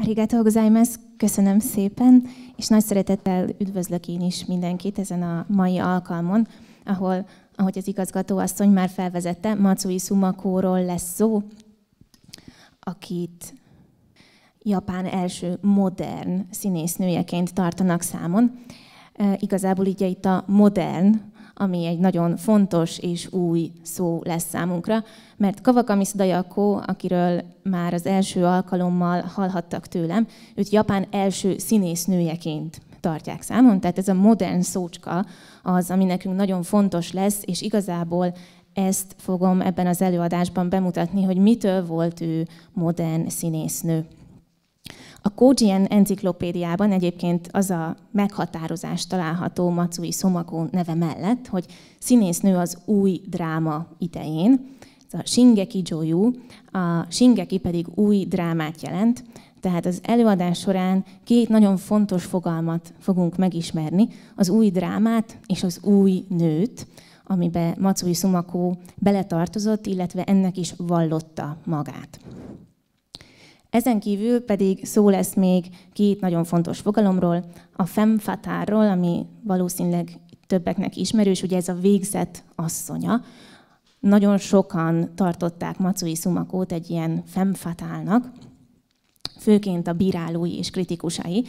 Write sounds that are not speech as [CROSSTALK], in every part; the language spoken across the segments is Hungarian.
Arigato gozaimasu, köszönöm szépen, és nagy szeretettel üdvözlök én is mindenkit ezen a mai alkalmon, ahol, ahogy az igazgató asszony már felvezette, Matsui Sumakóról lesz szó, akit Japán első modern színésznőjeként tartanak számon. igazából ugye itt a modern ami egy nagyon fontos és új szó lesz számunkra, mert Kavakami Sudayako, akiről már az első alkalommal hallhattak tőlem, őt Japán első színésznőjeként tartják számon, tehát ez a modern szócska az, ami nekünk nagyon fontos lesz, és igazából ezt fogom ebben az előadásban bemutatni, hogy mitől volt ő modern színésznő. A Kojien enciklopédiában egyébként az a meghatározás található Matsui Szomakó neve mellett, hogy színésznő az új dráma idején, ez a Shingeki Joyu, a Shingeki pedig új drámát jelent, tehát az előadás során két nagyon fontos fogalmat fogunk megismerni, az új drámát és az új nőt, amiben Matsui Sumako beletartozott, illetve ennek is vallotta magát. Ezen kívül pedig szó lesz még két nagyon fontos fogalomról, a femfatárról, ami valószínűleg többeknek ismerős, ugye ez a végzett asszonya. Nagyon sokan tartották Macui Szumakót egy ilyen femfatálnak, főként a bírálói és kritikusai.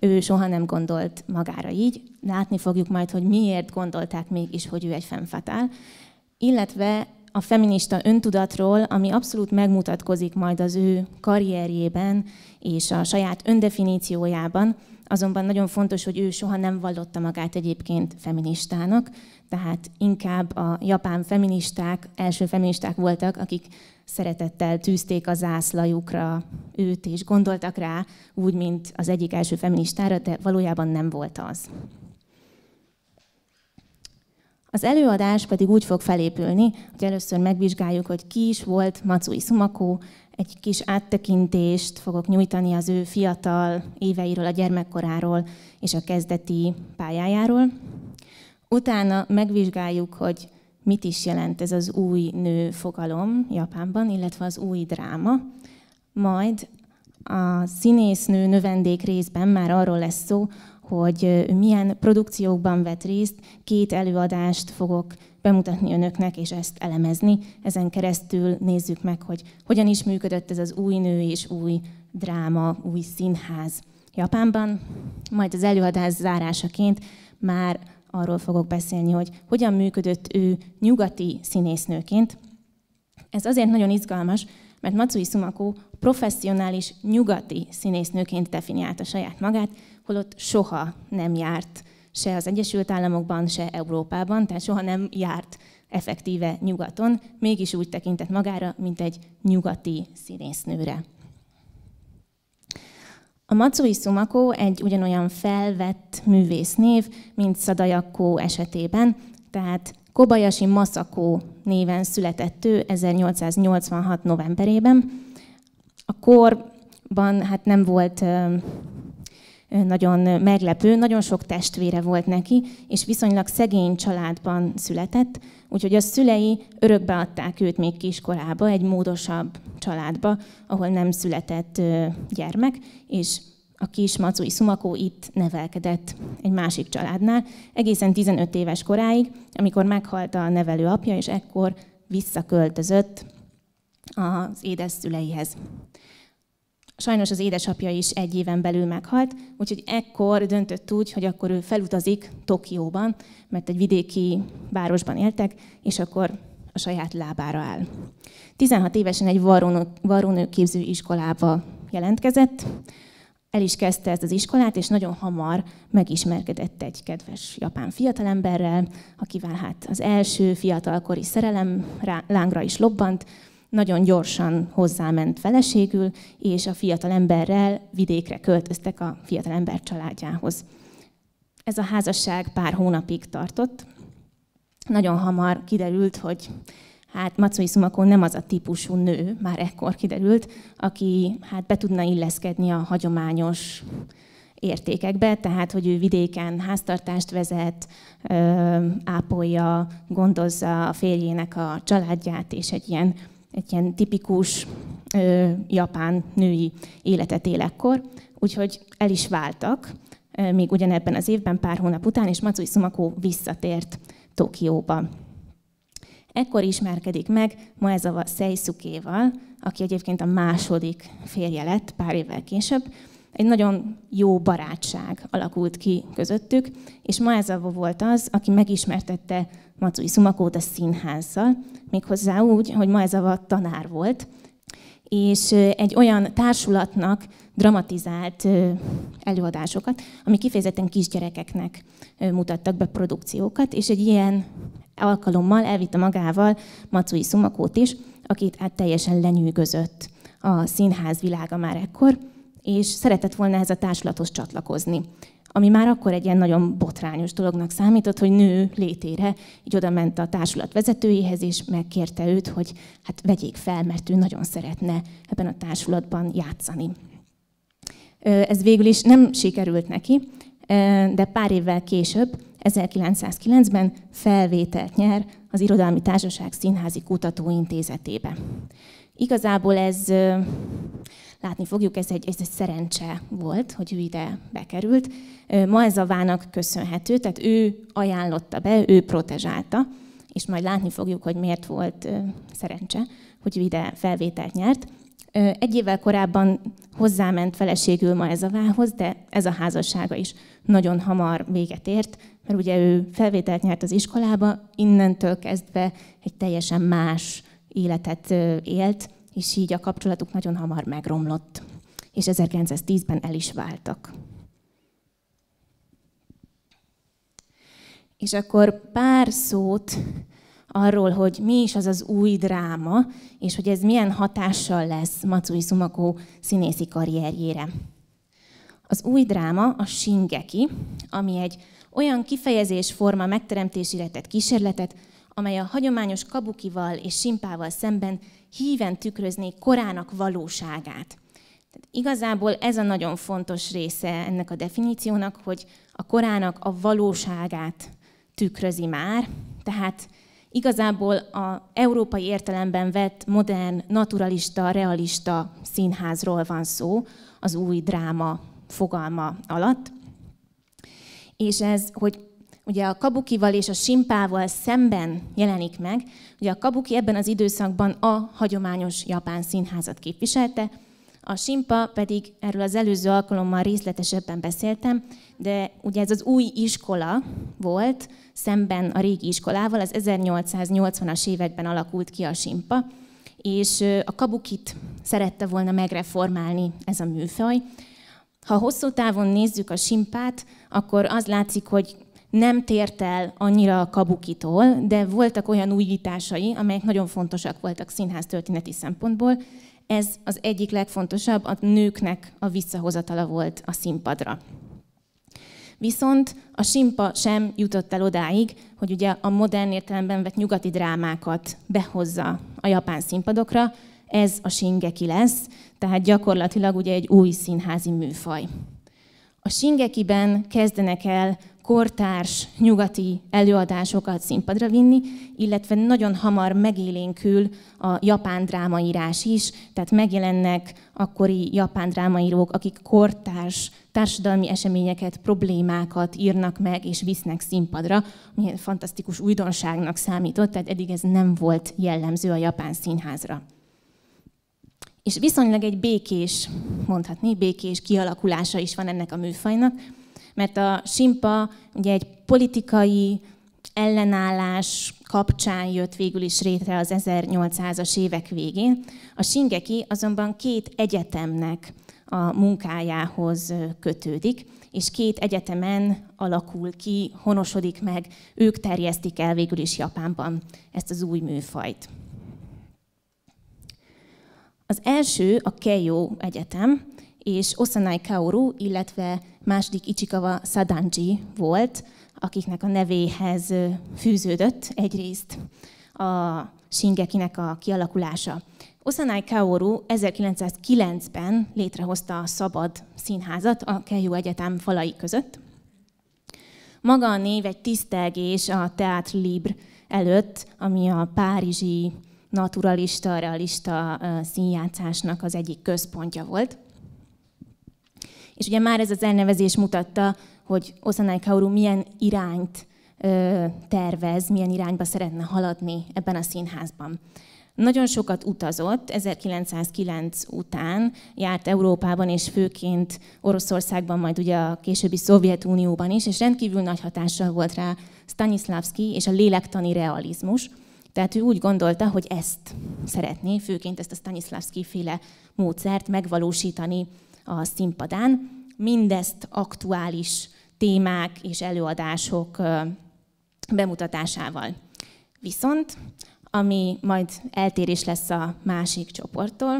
Ő soha nem gondolt magára így. Látni fogjuk majd, hogy miért gondolták mégis, hogy ő egy femfatál. Illetve a feminista öntudatról, ami abszolút megmutatkozik majd az ő karrierjében és a saját öndefiníciójában, azonban nagyon fontos, hogy ő soha nem vallotta magát egyébként feministának, tehát inkább a japán feministák, első feministák voltak, akik szeretettel tűzték a zászlajukra őt, és gondoltak rá úgy, mint az egyik első feministára, de valójában nem volt az. Az előadás pedig úgy fog felépülni, hogy először megvizsgáljuk, hogy ki is volt Macui Sumakó, egy kis áttekintést fogok nyújtani az ő fiatal éveiről, a gyermekkoráról és a kezdeti pályájáról. Utána megvizsgáljuk, hogy mit is jelent ez az új nő fogalom Japánban, illetve az új dráma. Majd a színésznő növendék részben már arról lesz szó, hogy milyen produkciókban vett részt, két előadást fogok bemutatni önöknek, és ezt elemezni. Ezen keresztül nézzük meg, hogy hogyan is működött ez az új nő és új dráma, új színház Japánban. Majd az előadás zárásaként már arról fogok beszélni, hogy hogyan működött ő nyugati színésznőként. Ez azért nagyon izgalmas, mert Matsui Sumako professzionális nyugati színésznőként definiálta saját magát, holott soha nem járt se az Egyesült Államokban, se Európában, tehát soha nem járt effektíve nyugaton, mégis úgy tekintett magára, mint egy nyugati színésznőre. A Matsui Sumako egy ugyanolyan felvett művésznév, mint Szadajakó esetében, tehát Kobayashi Masako néven született ő 1886. novemberében. A korban hát nem volt nagyon meglepő, nagyon sok testvére volt neki, és viszonylag szegény családban született, úgyhogy a szülei örökbe adták őt még kiskorába, egy módosabb családba, ahol nem született gyermek, és a kis Macui Szumakó itt nevelkedett egy másik családnál, egészen 15 éves koráig, amikor meghalt a nevelő apja, és ekkor visszaköltözött az édes szüleihez. Sajnos az édesapja is egy éven belül meghalt, úgyhogy ekkor döntött úgy, hogy akkor ő felutazik Tokióban, mert egy vidéki városban éltek, és akkor a saját lábára áll. 16 évesen egy varónő, varónőképző iskolába jelentkezett, el is kezdte ezt az iskolát, és nagyon hamar megismerkedett egy kedves japán fiatalemberrel, akivel hát az első fiatalkori szerelem lángra is lobbant, nagyon gyorsan hozzáment feleségül, és a fiatal emberrel vidékre költöztek a fiatal ember családjához. Ez a házasság pár hónapig tartott. Nagyon hamar kiderült, hogy hát Matsui Szumakon nem az a típusú nő, már ekkor kiderült, aki hát be tudna illeszkedni a hagyományos értékekbe, tehát hogy ő vidéken háztartást vezet, ápolja, gondozza a férjének a családját, és egy ilyen egy ilyen tipikus ö, japán női életet élekkor, úgyhogy el is váltak, ö, még ugyanebben az évben, pár hónap után, és Matsui Sumako visszatért Tokióba. Ekkor ismerkedik meg Maezawa Seisukéval, aki egyébként a második férje lett pár évvel később. Egy nagyon jó barátság alakult ki közöttük, és Maezawa volt az, aki megismertette Macui Szumakóta színházzal, méghozzá úgy, hogy ma ez a tanár volt, és egy olyan társulatnak dramatizált előadásokat, ami kifejezetten kisgyerekeknek mutattak be produkciókat, és egy ilyen alkalommal elvitte magával Macui Szumakót is, akit hát teljesen lenyűgözött a színház világa már ekkor, és szeretett volna ez a társulathoz csatlakozni ami már akkor egy ilyen nagyon botrányos dolognak számított, hogy nő létére így oda ment a társulat vezetőjéhez, és megkérte őt, hogy hát vegyék fel, mert ő nagyon szeretne ebben a társulatban játszani. Ez végül is nem sikerült neki, de pár évvel később, 1909-ben felvételt nyer az Irodalmi Társaság Színházi Kutatóintézetébe. Igazából ez látni fogjuk, ez egy, ez egy szerencse volt, hogy ő ide bekerült. Ma ez a vának köszönhető, tehát ő ajánlotta be, ő protezsálta, és majd látni fogjuk, hogy miért volt szerencse, hogy ő ide felvételt nyert. Egy évvel korábban hozzáment feleségül ma ez a vához, de ez a házassága is nagyon hamar véget ért, mert ugye ő felvételt nyert az iskolába, innentől kezdve egy teljesen más életet élt, és így a kapcsolatuk nagyon hamar megromlott, és 1910-ben el is váltak. És akkor pár szót arról, hogy mi is az az új dráma, és hogy ez milyen hatással lesz Matsui Sumako színészi karrierjére. Az új dráma a Shingeki, ami egy olyan kifejezésforma megteremtésére tett kísérletet, amely a hagyományos kabukival és simpával szemben híven tükrözni korának valóságát. Tehát igazából ez a nagyon fontos része ennek a definíciónak, hogy a korának a valóságát tükrözi már, tehát igazából a európai értelemben vett modern, naturalista, realista színházról van szó az új dráma fogalma alatt. És ez, hogy ugye a kabukival és a simpával szemben jelenik meg. Ugye a kabuki ebben az időszakban a hagyományos japán színházat képviselte, a simpa pedig erről az előző alkalommal részletesebben beszéltem, de ugye ez az új iskola volt, szemben a régi iskolával, az 1880-as években alakult ki a simpa, és a kabukit szerette volna megreformálni ez a műfaj. Ha hosszú távon nézzük a simpát, akkor az látszik, hogy nem tért el annyira a kabukitól, de voltak olyan újításai, amelyek nagyon fontosak voltak színház történeti szempontból. Ez az egyik legfontosabb, a nőknek a visszahozatala volt a színpadra. Viszont a simpa sem jutott el odáig, hogy ugye a modern értelemben vett nyugati drámákat behozza a japán színpadokra, ez a singeki lesz, tehát gyakorlatilag ugye egy új színházi műfaj. A singekiben kezdenek el kortárs nyugati előadásokat színpadra vinni, illetve nagyon hamar megélénkül a japán drámaírás is, tehát megjelennek akkori japán drámaírók, akik kortárs társadalmi eseményeket, problémákat írnak meg és visznek színpadra, ami fantasztikus újdonságnak számított, tehát eddig ez nem volt jellemző a japán színházra és viszonylag egy békés, mondhatni, békés kialakulása is van ennek a műfajnak mert a Simpa ugye egy politikai ellenállás kapcsán jött végül is rétre az 1800-as évek végén. A Singeki azonban két egyetemnek a munkájához kötődik, és két egyetemen alakul ki, honosodik meg, ők terjesztik el végül is Japánban ezt az új műfajt. Az első a Keio Egyetem, és Osanai Kaoru, illetve második Ichikawa Sadanji volt, akiknek a nevéhez fűződött egyrészt a Shingekinek a kialakulása. Osanai Kaoru 1909-ben létrehozta a Szabad Színházat a Keju Egyetem falai között. Maga a név egy tisztelgés a Théâtre Libre előtt, ami a párizsi naturalista, realista színjátszásnak az egyik központja volt. És ugye már ez az elnevezés mutatta, hogy Osanai Kaoru milyen irányt ö, tervez, milyen irányba szeretne haladni ebben a színházban. Nagyon sokat utazott, 1909 után járt Európában, és főként Oroszországban, majd ugye a későbbi Szovjetunióban is, és rendkívül nagy hatással volt rá Stanislavski és a lélektani realizmus. Tehát ő úgy gondolta, hogy ezt szeretné, főként ezt a Stanislavski féle módszert megvalósítani a színpadán. Mindezt aktuális témák és előadások bemutatásával. Viszont, ami majd eltérés lesz a másik csoporttól,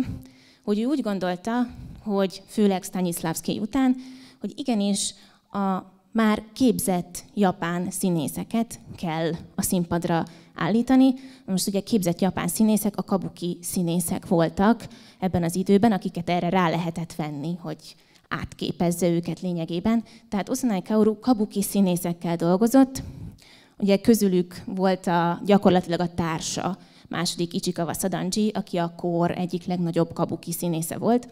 hogy ő úgy gondolta, hogy főleg Stanislavski után, hogy igenis a már képzett japán színészeket kell a színpadra állítani. Most ugye képzett japán színészek a kabuki színészek voltak ebben az időben, akiket erre rá lehetett venni, hogy átképezze őket lényegében. Tehát Osanai Kaoru kabuki színészekkel dolgozott, ugye közülük volt a, gyakorlatilag a társa, második Ichikawa Sadanji, aki a kor egyik legnagyobb kabuki színésze volt,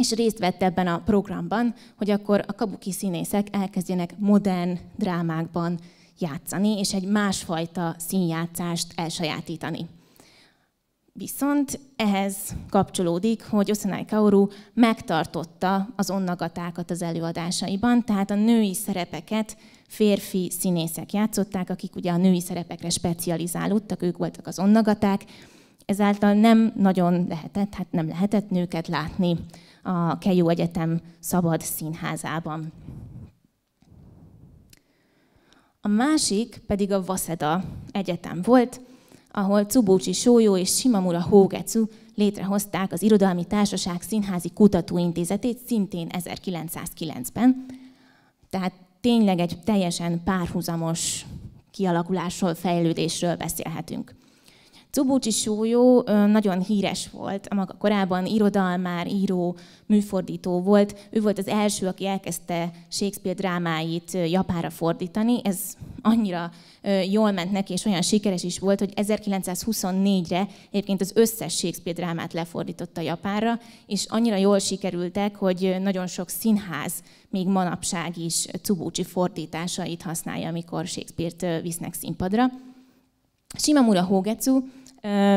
és részt vett ebben a programban, hogy akkor a kabuki színészek elkezdjenek modern drámákban játszani, és egy másfajta színjátszást elsajátítani. Viszont ehhez kapcsolódik, hogy Osanai Kaoru megtartotta az onnagatákat az előadásaiban, tehát a női szerepeket férfi színészek játszották, akik ugye a női szerepekre specializálódtak, ők voltak az onnagaták, ezáltal nem nagyon lehetett, hát nem lehetett nőket látni a Kejó Egyetem Szabad Színházában. A másik pedig a Vaszeda Egyetem volt, ahol Cubócsi Sólyó és Simamura Hógecu létrehozták az Irodalmi Társaság Színházi Kutatóintézetét szintén 1909-ben. Tehát tényleg egy teljesen párhuzamos kialakulásról, fejlődésről beszélhetünk. Czubócsi Sólyó nagyon híres volt a maga korában, irodalmár, író, műfordító volt. Ő volt az első, aki elkezdte Shakespeare drámáit japára fordítani. Ez annyira jól ment neki, és olyan sikeres is volt, hogy 1924-re egyébként az összes Shakespeare drámát lefordította japára, és annyira jól sikerültek, hogy nagyon sok színház még manapság is Cubócsi fordításait használja, amikor Shakespeare-t visznek színpadra. Shimamura Hogetsu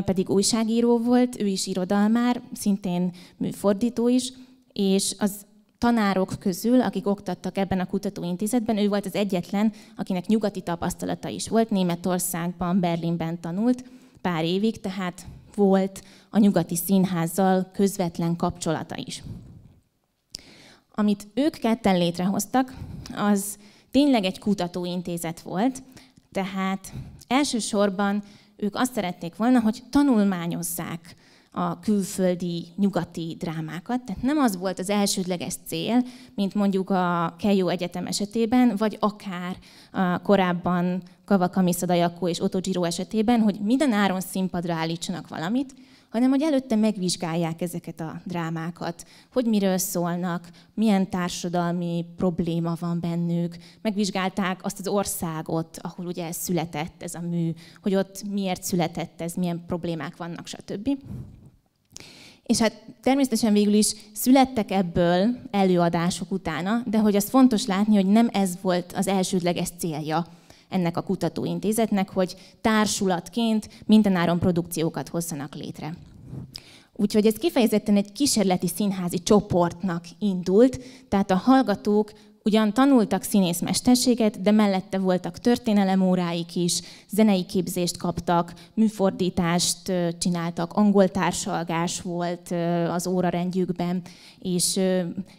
pedig újságíró volt, ő is irodalmár, szintén műfordító is, és az tanárok közül, akik oktattak ebben a kutatóintézetben, ő volt az egyetlen, akinek nyugati tapasztalata is volt, Németországban, Berlinben tanult pár évig, tehát volt a nyugati színházzal közvetlen kapcsolata is. Amit ők ketten létrehoztak, az tényleg egy kutatóintézet volt, tehát elsősorban ők azt szerették volna, hogy tanulmányozzák a külföldi nyugati drámákat. Tehát nem az volt az elsődleges cél, mint mondjuk a Kejó Egyetem esetében, vagy akár a korábban Kavakami Szadajakó és Otto Giro esetében, hogy minden áron színpadra állítsanak valamit, hanem hogy előtte megvizsgálják ezeket a drámákat, hogy miről szólnak, milyen társadalmi probléma van bennük, megvizsgálták azt az országot, ahol ugye született ez a mű, hogy ott miért született ez, milyen problémák vannak, stb. És hát természetesen végül is születtek ebből előadások utána, de hogy az fontos látni, hogy nem ez volt az elsődleges célja ennek a kutatóintézetnek, hogy társulatként mindenáron produkciókat hozzanak létre. Úgyhogy ez kifejezetten egy kísérleti színházi csoportnak indult, tehát a hallgatók ugyan tanultak színészmesterséget, de mellette voltak történelem óráik is, zenei képzést kaptak, műfordítást csináltak, angol társalgás volt az órarendjükben, és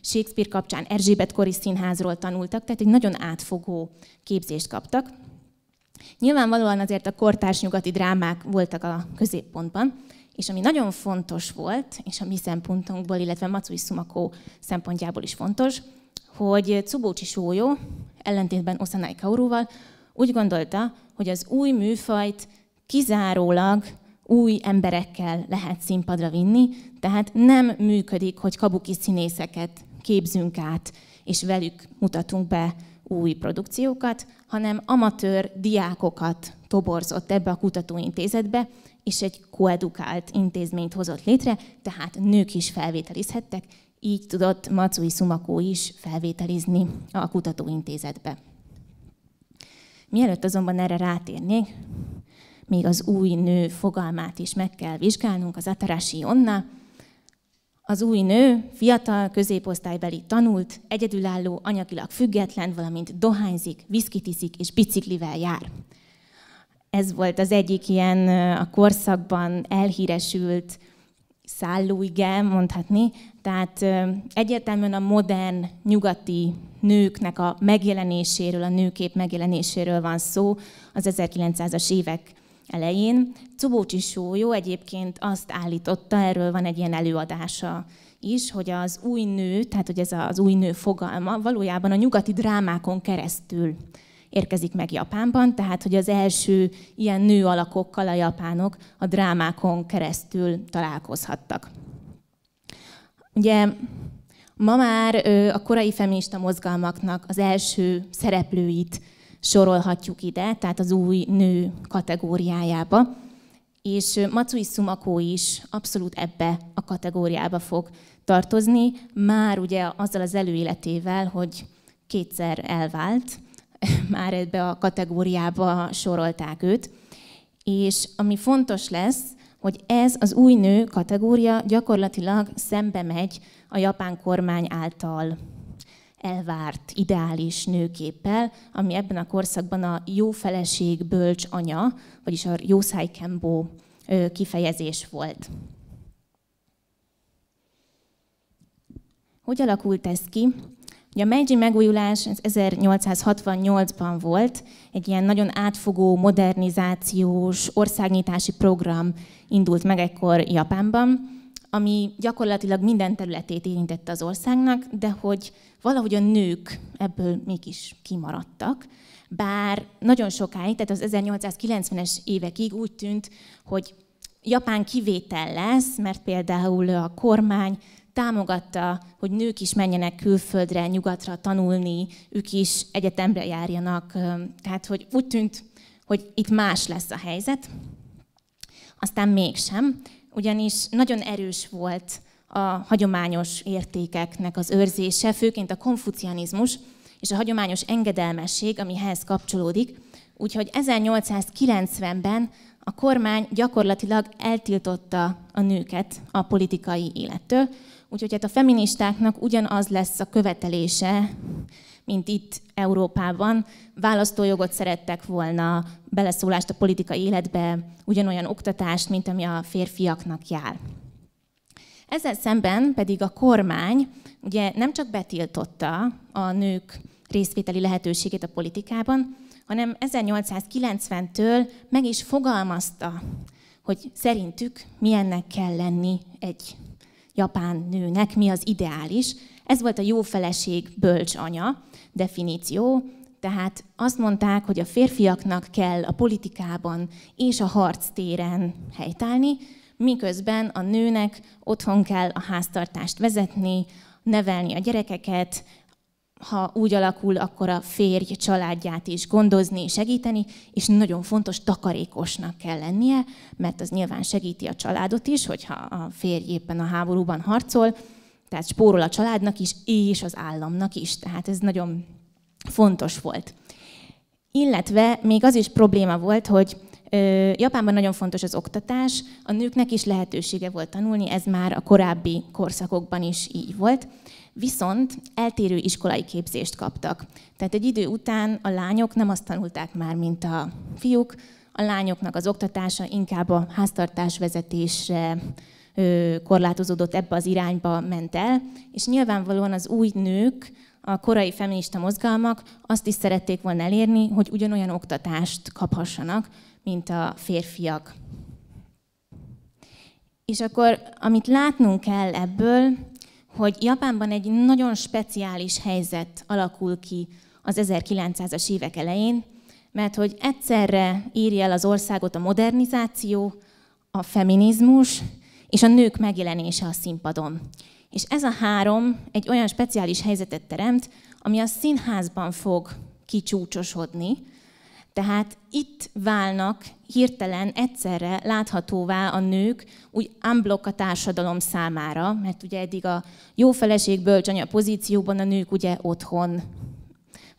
Shakespeare kapcsán Erzsébet kori színházról tanultak, tehát egy nagyon átfogó képzést kaptak. Nyilvánvalóan azért a kortárs nyugati drámák voltak a középpontban, és ami nagyon fontos volt, és a mi szempontunkból, illetve Macui Szumakó szempontjából is fontos, hogy Cubócsi Sójó, ellentétben Osanai Kauruval, úgy gondolta, hogy az új műfajt kizárólag új emberekkel lehet színpadra vinni, tehát nem működik, hogy kabuki színészeket képzünk át, és velük mutatunk be új produkciókat, hanem amatőr diákokat toborzott ebbe a kutatóintézetbe, és egy koedukált intézményt hozott létre, tehát nők is felvételizhettek, így tudott Macui Szumakó is felvételizni a kutatóintézetbe. Mielőtt azonban erre rátérnék, még az új nő fogalmát is meg kell vizsgálnunk, az Atarashi Onna, az új nő fiatal, középosztálybeli tanult, egyedülálló, anyagilag független, valamint dohányzik, viszkit iszik és biciklivel jár. Ez volt az egyik ilyen a korszakban elhíresült szállóige, mondhatni. Tehát egyértelműen a modern nyugati nőknek a megjelenéséről, a nőkép megjelenéséről van szó az 1900-as évek elején. Cubócsi jó, egyébként azt állította, erről van egy ilyen előadása is, hogy az új nő, tehát hogy ez az új nő fogalma valójában a nyugati drámákon keresztül érkezik meg Japánban, tehát hogy az első ilyen nő alakokkal a japánok a drámákon keresztül találkozhattak. Ugye ma már a korai feminista mozgalmaknak az első szereplőit sorolhatjuk ide, tehát az új nő kategóriájába. És Matsui Sumako is abszolút ebbe a kategóriába fog tartozni, már ugye azzal az előéletével, hogy kétszer elvált, [LAUGHS] már ebbe a kategóriába sorolták őt. És ami fontos lesz, hogy ez az új nő kategória gyakorlatilag szembe megy a japán kormány által elvárt, ideális nőképpel, ami ebben a korszakban a jó feleség, bölcs anya, vagyis a jó szájkembó kifejezés volt. Hogy alakult ez ki? Ugye a Meiji megújulás 1868-ban volt, egy ilyen nagyon átfogó, modernizációs, országnyitási program indult meg ekkor Japánban, ami gyakorlatilag minden területét érintette az országnak, de hogy valahogy a nők ebből mégis kimaradtak. Bár nagyon sokáig, tehát az 1890-es évekig úgy tűnt, hogy Japán kivétel lesz, mert például a kormány támogatta, hogy nők is menjenek külföldre, nyugatra tanulni, ők is egyetemre járjanak. Tehát, hogy úgy tűnt, hogy itt más lesz a helyzet. Aztán mégsem ugyanis nagyon erős volt a hagyományos értékeknek az őrzése, főként a konfucianizmus és a hagyományos engedelmesség, amihez kapcsolódik. Úgyhogy 1890-ben a kormány gyakorlatilag eltiltotta a nőket a politikai élettől, úgyhogy hát a feministáknak ugyanaz lesz a követelése, mint itt Európában. Választójogot szerettek volna, beleszólást a politikai életbe, ugyanolyan oktatást, mint ami a férfiaknak jár. Ezzel szemben pedig a kormány ugye nem csak betiltotta a nők részvételi lehetőségét a politikában, hanem 1890-től meg is fogalmazta, hogy szerintük milyennek kell lenni egy japán nőnek, mi az ideális. Ez volt a jó feleség bölcs anya, definíció, tehát azt mondták, hogy a férfiaknak kell a politikában és a téren helytállni, miközben a nőnek otthon kell a háztartást vezetni, nevelni a gyerekeket, ha úgy alakul, akkor a férj családját is gondozni, segíteni, és nagyon fontos takarékosnak kell lennie, mert az nyilván segíti a családot is, hogyha a férj éppen a háborúban harcol, tehát spórol a családnak is, és az államnak is. Tehát ez nagyon fontos volt. Illetve még az is probléma volt, hogy Japánban nagyon fontos az oktatás, a nőknek is lehetősége volt tanulni, ez már a korábbi korszakokban is így volt, viszont eltérő iskolai képzést kaptak. Tehát egy idő után a lányok nem azt tanulták már, mint a fiúk, a lányoknak az oktatása inkább a vezetésre, korlátozódott, ebbe az irányba ment el, és nyilvánvalóan az új nők, a korai feminista mozgalmak azt is szerették volna elérni, hogy ugyanolyan oktatást kaphassanak, mint a férfiak. És akkor, amit látnunk kell ebből, hogy Japánban egy nagyon speciális helyzet alakul ki az 1900-as évek elején, mert hogy egyszerre írja el az országot a modernizáció, a feminizmus és a nők megjelenése a színpadon. És ez a három egy olyan speciális helyzetet teremt, ami a színházban fog kicsúcsosodni, tehát itt válnak hirtelen egyszerre láthatóvá a nők, úgy unblock a társadalom számára, mert ugye eddig a jó feleség bölcsanya pozícióban a nők ugye otthon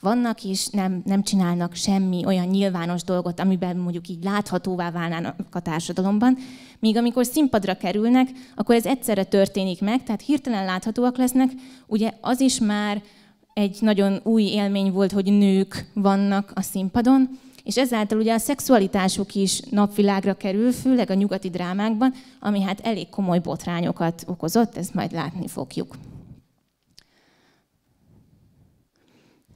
vannak, és nem, nem csinálnak semmi olyan nyilvános dolgot, amiben mondjuk így láthatóvá válnának a társadalomban, míg amikor színpadra kerülnek, akkor ez egyszerre történik meg, tehát hirtelen láthatóak lesznek. Ugye az is már egy nagyon új élmény volt, hogy nők vannak a színpadon, és ezáltal ugye a szexualitásuk is napvilágra kerül, főleg a nyugati drámákban, ami hát elég komoly botrányokat okozott, ezt majd látni fogjuk.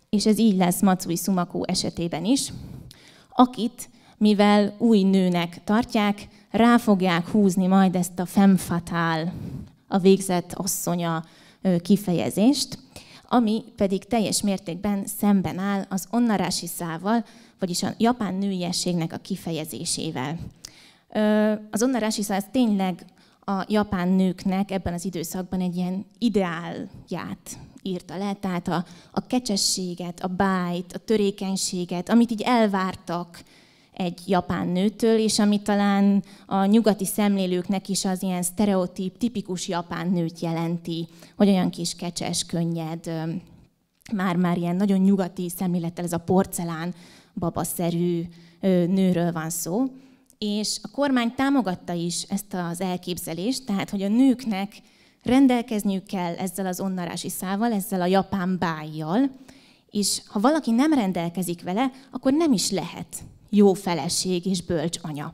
és ez így lesz Macui Sumaku esetében is, akit, mivel új nőnek tartják, rá fogják húzni majd ezt a femme fatale, a végzett asszonya kifejezést, ami pedig teljes mértékben szemben áll az onnarási szával, vagyis a japán nőiességnek a kifejezésével. Az onnarási szá az tényleg a japán nőknek ebben az időszakban egy ilyen ideálját írta le, tehát a, a kecsességet, a bájt, a törékenységet, amit így elvártak egy japán nőtől, és amit talán a nyugati szemlélőknek is az ilyen sztereotíp, tipikus japán nőt jelenti, hogy olyan kis kecses, könnyed, már-már ilyen nagyon nyugati szemlélettel ez a porcelán babaszerű nőről van szó. És a kormány támogatta is ezt az elképzelést, tehát hogy a nőknek rendelkezniük kell ezzel az onnarási szával, ezzel a japán bájjal, és ha valaki nem rendelkezik vele, akkor nem is lehet jó feleség és bölcs anya.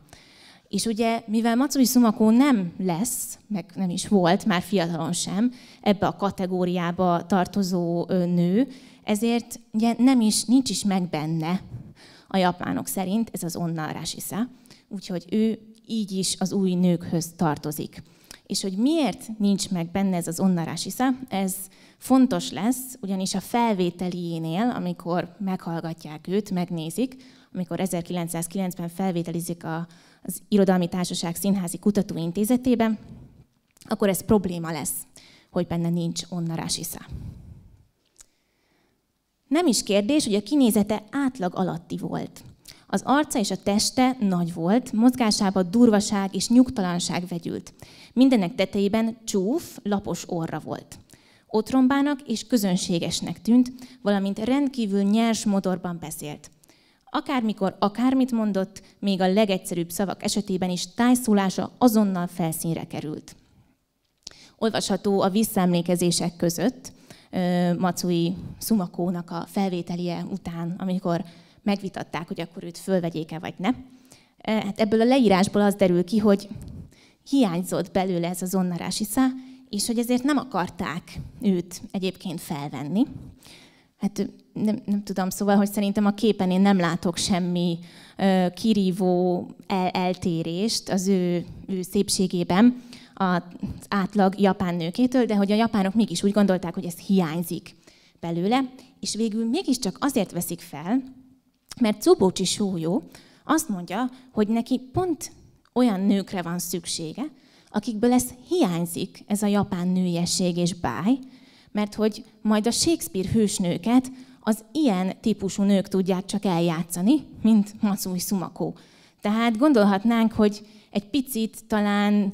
És ugye, mivel Matsui Sumakó nem lesz, meg nem is volt, már fiatalon sem, ebbe a kategóriába tartozó nő, ezért ugye nem is, nincs is meg benne a japánok szerint ez az onnan rásisza. Úgyhogy ő így is az új nőkhöz tartozik. És hogy miért nincs meg benne ez az isza, ez fontos lesz, ugyanis a felvételiénél, amikor meghallgatják őt, megnézik, amikor 1990-ben felvételizik a, az Irodalmi Társaság Színházi Kutatóintézetében, akkor ez probléma lesz, hogy benne nincs isza. Nem is kérdés, hogy a kinézete átlag alatti volt – az arca és a teste nagy volt, mozgásába durvaság és nyugtalanság vegyült. Mindenek tetejében csúf, lapos orra volt. Otrombának és közönségesnek tűnt, valamint rendkívül nyers modorban beszélt. Akármikor akármit mondott, még a legegyszerűbb szavak esetében is tájszólása azonnal felszínre került. Olvasható a visszaemlékezések között, Macui Szumakónak a felvételie után, amikor megvitatták, hogy akkor őt fölvegyék-e vagy ne? Hát ebből a leírásból az derül ki, hogy hiányzott belőle ez zonnarási szá, és hogy ezért nem akarták őt egyébként felvenni. Hát nem, nem tudom, szóval, hogy szerintem a képen én nem látok semmi ö, kirívó el, eltérést az ő, ő szépségében az átlag japán nőkétől, de hogy a japánok mégis úgy gondolták, hogy ez hiányzik belőle, és végül mégiscsak azért veszik fel, mert Cubócsi Sólyó azt mondja, hogy neki pont olyan nőkre van szüksége, akikből ez hiányzik, ez a japán nőiesség és báj, mert hogy majd a Shakespeare hősnőket az ilyen típusú nők tudják csak eljátszani, mint Matsui Sumako. Tehát gondolhatnánk, hogy egy picit talán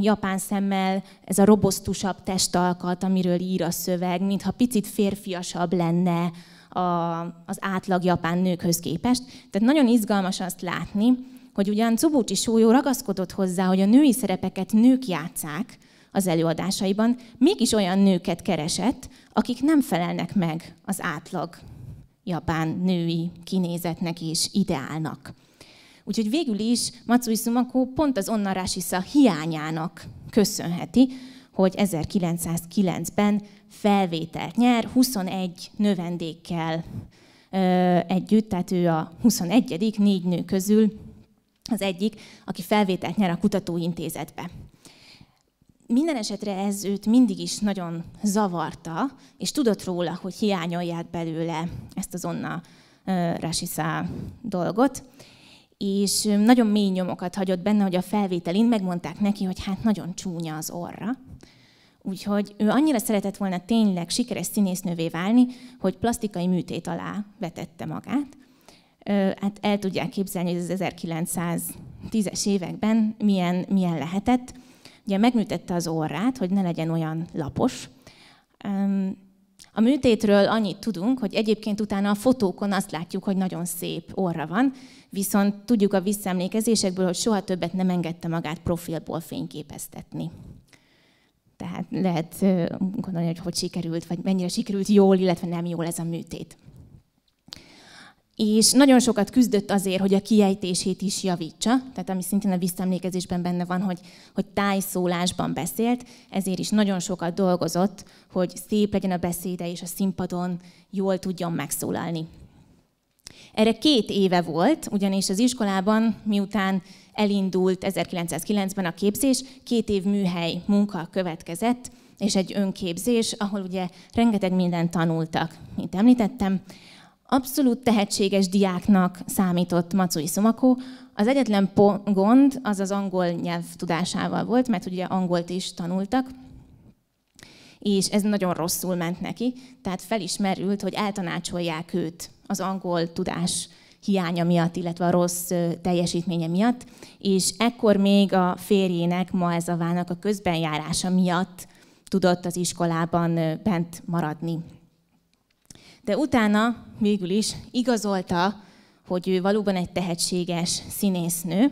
japán szemmel ez a robosztusabb testalkat, amiről ír a szöveg, mintha picit férfiasabb lenne, a, az átlag japán nőkhöz képest. Tehát nagyon izgalmas azt látni, hogy ugyan Cubucsi Sójó ragaszkodott hozzá, hogy a női szerepeket nők játszák az előadásaiban, mégis olyan nőket keresett, akik nem felelnek meg az átlag japán női kinézetnek és ideálnak. Úgyhogy végül is Matsui Sumako pont az onnarási hiányának köszönheti, hogy 1909-ben felvételt nyer 21 növendékkel együtt, tehát ő a 21. négy nő közül az egyik, aki felvételt nyer a kutatóintézetbe. Minden esetre ez őt mindig is nagyon zavarta, és tudott róla, hogy hiányolják belőle ezt az Onna Rasisa dolgot, és nagyon mély nyomokat hagyott benne, hogy a felvételin megmondták neki, hogy hát nagyon csúnya az orra. Úgyhogy ő annyira szeretett volna tényleg sikeres színésznővé válni, hogy plastikai műtét alá vetette magát. Hát el tudják képzelni, hogy az 1910-es években milyen, milyen lehetett. Ugye megműtette az orrát, hogy ne legyen olyan lapos. A műtétről annyit tudunk, hogy egyébként utána a fotókon azt látjuk, hogy nagyon szép orra van, viszont tudjuk a visszaemlékezésekből, hogy soha többet nem engedte magát profilból fényképeztetni. Tehát lehet gondolni, hogy hogy sikerült, vagy mennyire sikerült jól, illetve nem jól ez a műtét. És nagyon sokat küzdött azért, hogy a kiejtését is javítsa, tehát ami szintén a visszaemlékezésben benne van, hogy, hogy tájszólásban beszélt, ezért is nagyon sokat dolgozott, hogy szép legyen a beszéde, és a színpadon jól tudjon megszólalni. Erre két éve volt, ugyanis az iskolában, miután elindult 1909-ben a képzés, két év műhely munka következett, és egy önképzés, ahol ugye rengeteg mindent tanultak, mint említettem. Abszolút tehetséges diáknak számított Macui Szumakó. Az egyetlen gond az az angol nyelv tudásával volt, mert ugye angolt is tanultak, és ez nagyon rosszul ment neki, tehát felismerült, hogy eltanácsolják őt az angol tudás hiánya miatt, illetve a rossz teljesítménye miatt, és ekkor még a férjének, ma ez a vának a közbenjárása miatt tudott az iskolában bent maradni. De utána végül is igazolta, hogy ő valóban egy tehetséges színésznő,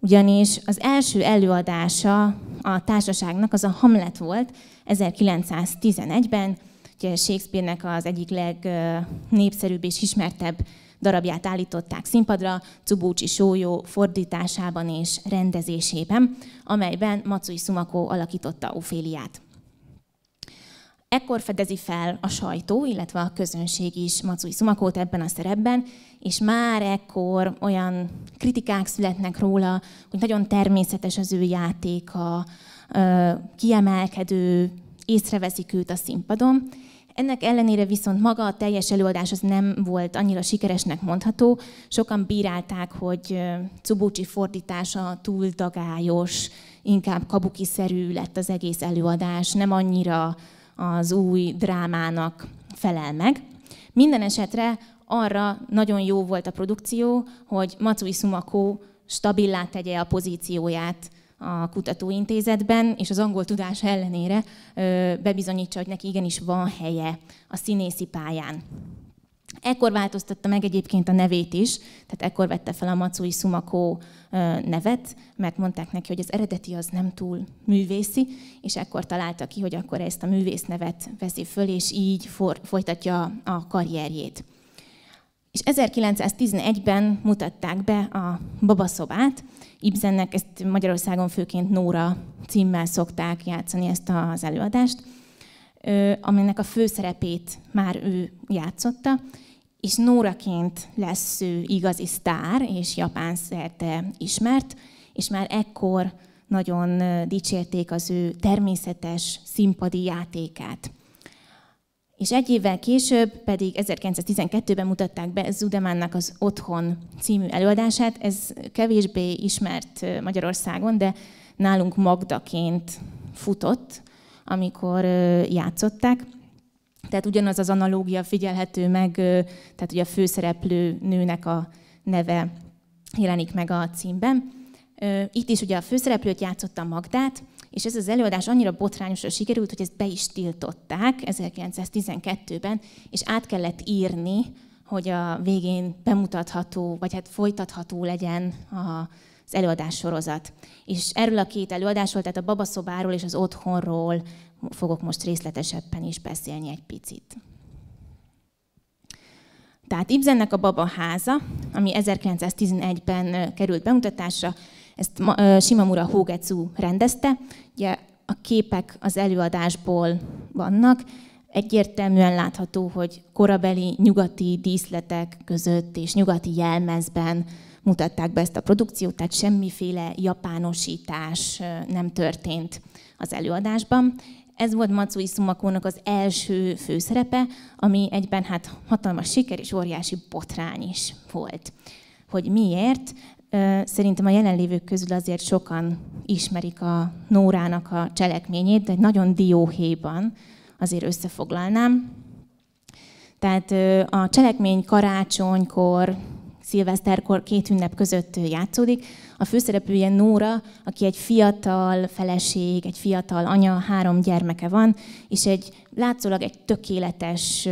ugyanis az első előadása a társaságnak az a Hamlet volt 1911-ben, ugye Shakespeare-nek az egyik legnépszerűbb és ismertebb darabját állították színpadra, Cubúcsi Sólyó fordításában és rendezésében, amelyben Matsui Sumako alakította Oféliát. Ekkor fedezi fel a sajtó, illetve a közönség is Macui Szumakót ebben a szerepben, és már ekkor olyan kritikák születnek róla, hogy nagyon természetes az ő játéka, kiemelkedő, észreveszik őt a színpadon. Ennek ellenére viszont maga a teljes előadás az nem volt annyira sikeresnek mondható. Sokan bírálták, hogy Cubucsi fordítása túl dagályos, inkább kabuki szerű lett az egész előadás, nem annyira az új drámának felel meg. Minden esetre arra nagyon jó volt a produkció, hogy Matsui Sumako stabilá tegye a pozícióját a kutatóintézetben, és az angol tudás ellenére bebizonyítsa, hogy neki igenis van helye a színészi pályán. Ekkor változtatta meg egyébként a nevét is, tehát ekkor vette fel a Macui Sumako nevet, mert mondták neki, hogy az eredeti az nem túl művészi, és ekkor találta ki, hogy akkor ezt a művész nevet veszi föl, és így for, folytatja a karrierjét. És 1911-ben mutatták be a babaszobát, Ibsennek ezt Magyarországon főként Nóra címmel szokták játszani ezt az előadást, aminek a főszerepét már ő játszotta, és Nóraként lesz ő igazi sztár, és Japán szerte ismert, és már ekkor nagyon dicsérték az ő természetes színpadi játékát. És egy évvel később pedig 1912-ben mutatták be Zudemánnak az Otthon című előadását. Ez kevésbé ismert Magyarországon, de nálunk Magdaként futott, amikor játszották. Tehát ugyanaz az analógia figyelhető meg, tehát ugye a főszereplő nőnek a neve jelenik meg a címben. Itt is ugye a főszereplőt játszotta Magdát, és ez az előadás annyira botrányosra sikerült, hogy ezt be is tiltották 1912-ben, és át kellett írni, hogy a végén bemutatható, vagy hát folytatható legyen a, az előadás sorozat. És erről a két előadásról, tehát a babaszobáról és az otthonról fogok most részletesebben is beszélni egy picit. Tehát Ibzennek a Baba háza, ami 1911-ben került bemutatásra, ezt Simamura Hógecu rendezte. Ugye a képek az előadásból vannak, egyértelműen látható, hogy korabeli nyugati díszletek között és nyugati jelmezben mutatták be ezt a produkciót, tehát semmiféle japánosítás nem történt az előadásban. Ez volt Matsui Szumakónak az első főszerepe, ami egyben hát hatalmas siker és óriási botrány is volt. Hogy miért? Szerintem a jelenlévők közül azért sokan ismerik a Nórának a cselekményét, de egy nagyon dióhéjban azért összefoglalnám. Tehát a cselekmény karácsonykor, szilveszterkor két ünnep között játszódik. A főszereplője Nóra, aki egy fiatal feleség, egy fiatal anya, három gyermeke van, és egy látszólag egy tökéletes,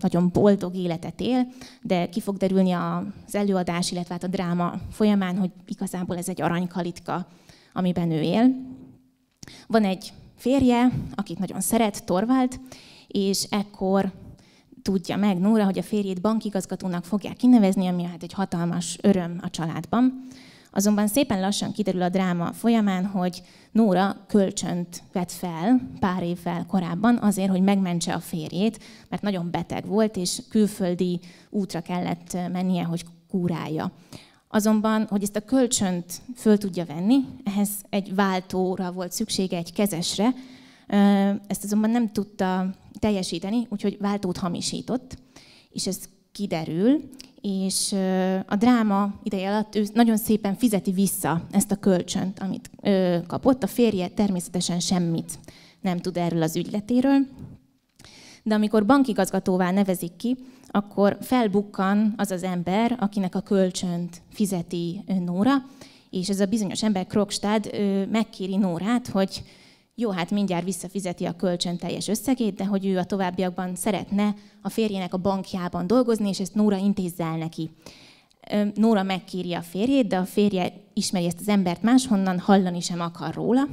nagyon boldog életet él, de ki fog derülni az előadás, illetve hát a dráma folyamán, hogy igazából ez egy aranykalitka, amiben ő él. Van egy férje, akit nagyon szeret, Torvald, és ekkor tudja meg Nóra, hogy a férjét bankigazgatónak fogják kinevezni, ami hát egy hatalmas öröm a családban. Azonban szépen lassan kiderül a dráma folyamán, hogy Nóra kölcsönt vett fel pár évvel korábban azért, hogy megmentse a férjét, mert nagyon beteg volt, és külföldi útra kellett mennie, hogy kúrálja. Azonban, hogy ezt a kölcsönt föl tudja venni, ehhez egy váltóra volt szüksége, egy kezesre, ezt azonban nem tudta teljesíteni, úgyhogy váltót hamisított, és ez kiderül, és a dráma ideje alatt ő nagyon szépen fizeti vissza ezt a kölcsönt, amit kapott. A férje természetesen semmit nem tud erről az ügyletéről, de amikor bankigazgatóvá nevezik ki, akkor felbukkan az az ember, akinek a kölcsönt fizeti Nóra, és ez a bizonyos ember, Krokstad, megkéri Nórát, hogy jó, hát mindjárt visszafizeti a kölcsön teljes összegét, de hogy ő a továbbiakban szeretne a férjének a bankjában dolgozni, és ezt Nóra intézze el neki. Nóra megkéri a férjét, de a férje ismeri ezt az embert máshonnan, hallani sem akar róla,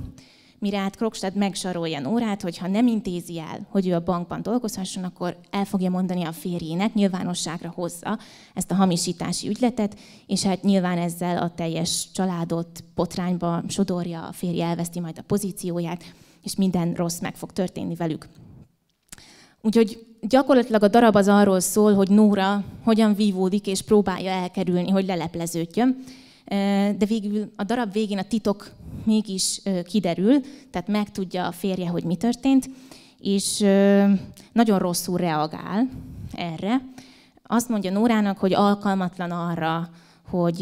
mire át Krokstad megsarolja órát, hogy ha nem intézi el, hogy ő a bankban dolgozhasson, akkor el fogja mondani a férjének, nyilvánosságra hozza ezt a hamisítási ügyletet, és hát nyilván ezzel a teljes családot potrányba sodorja, a férje elveszti majd a pozícióját, és minden rossz meg fog történni velük. Úgyhogy gyakorlatilag a darab az arról szól, hogy Nóra hogyan vívódik és próbálja elkerülni, hogy lelepleződjön, de végül a darab végén a titok mégis kiderül, tehát megtudja a férje, hogy mi történt, és nagyon rosszul reagál erre. Azt mondja Nórának, hogy alkalmatlan arra, hogy,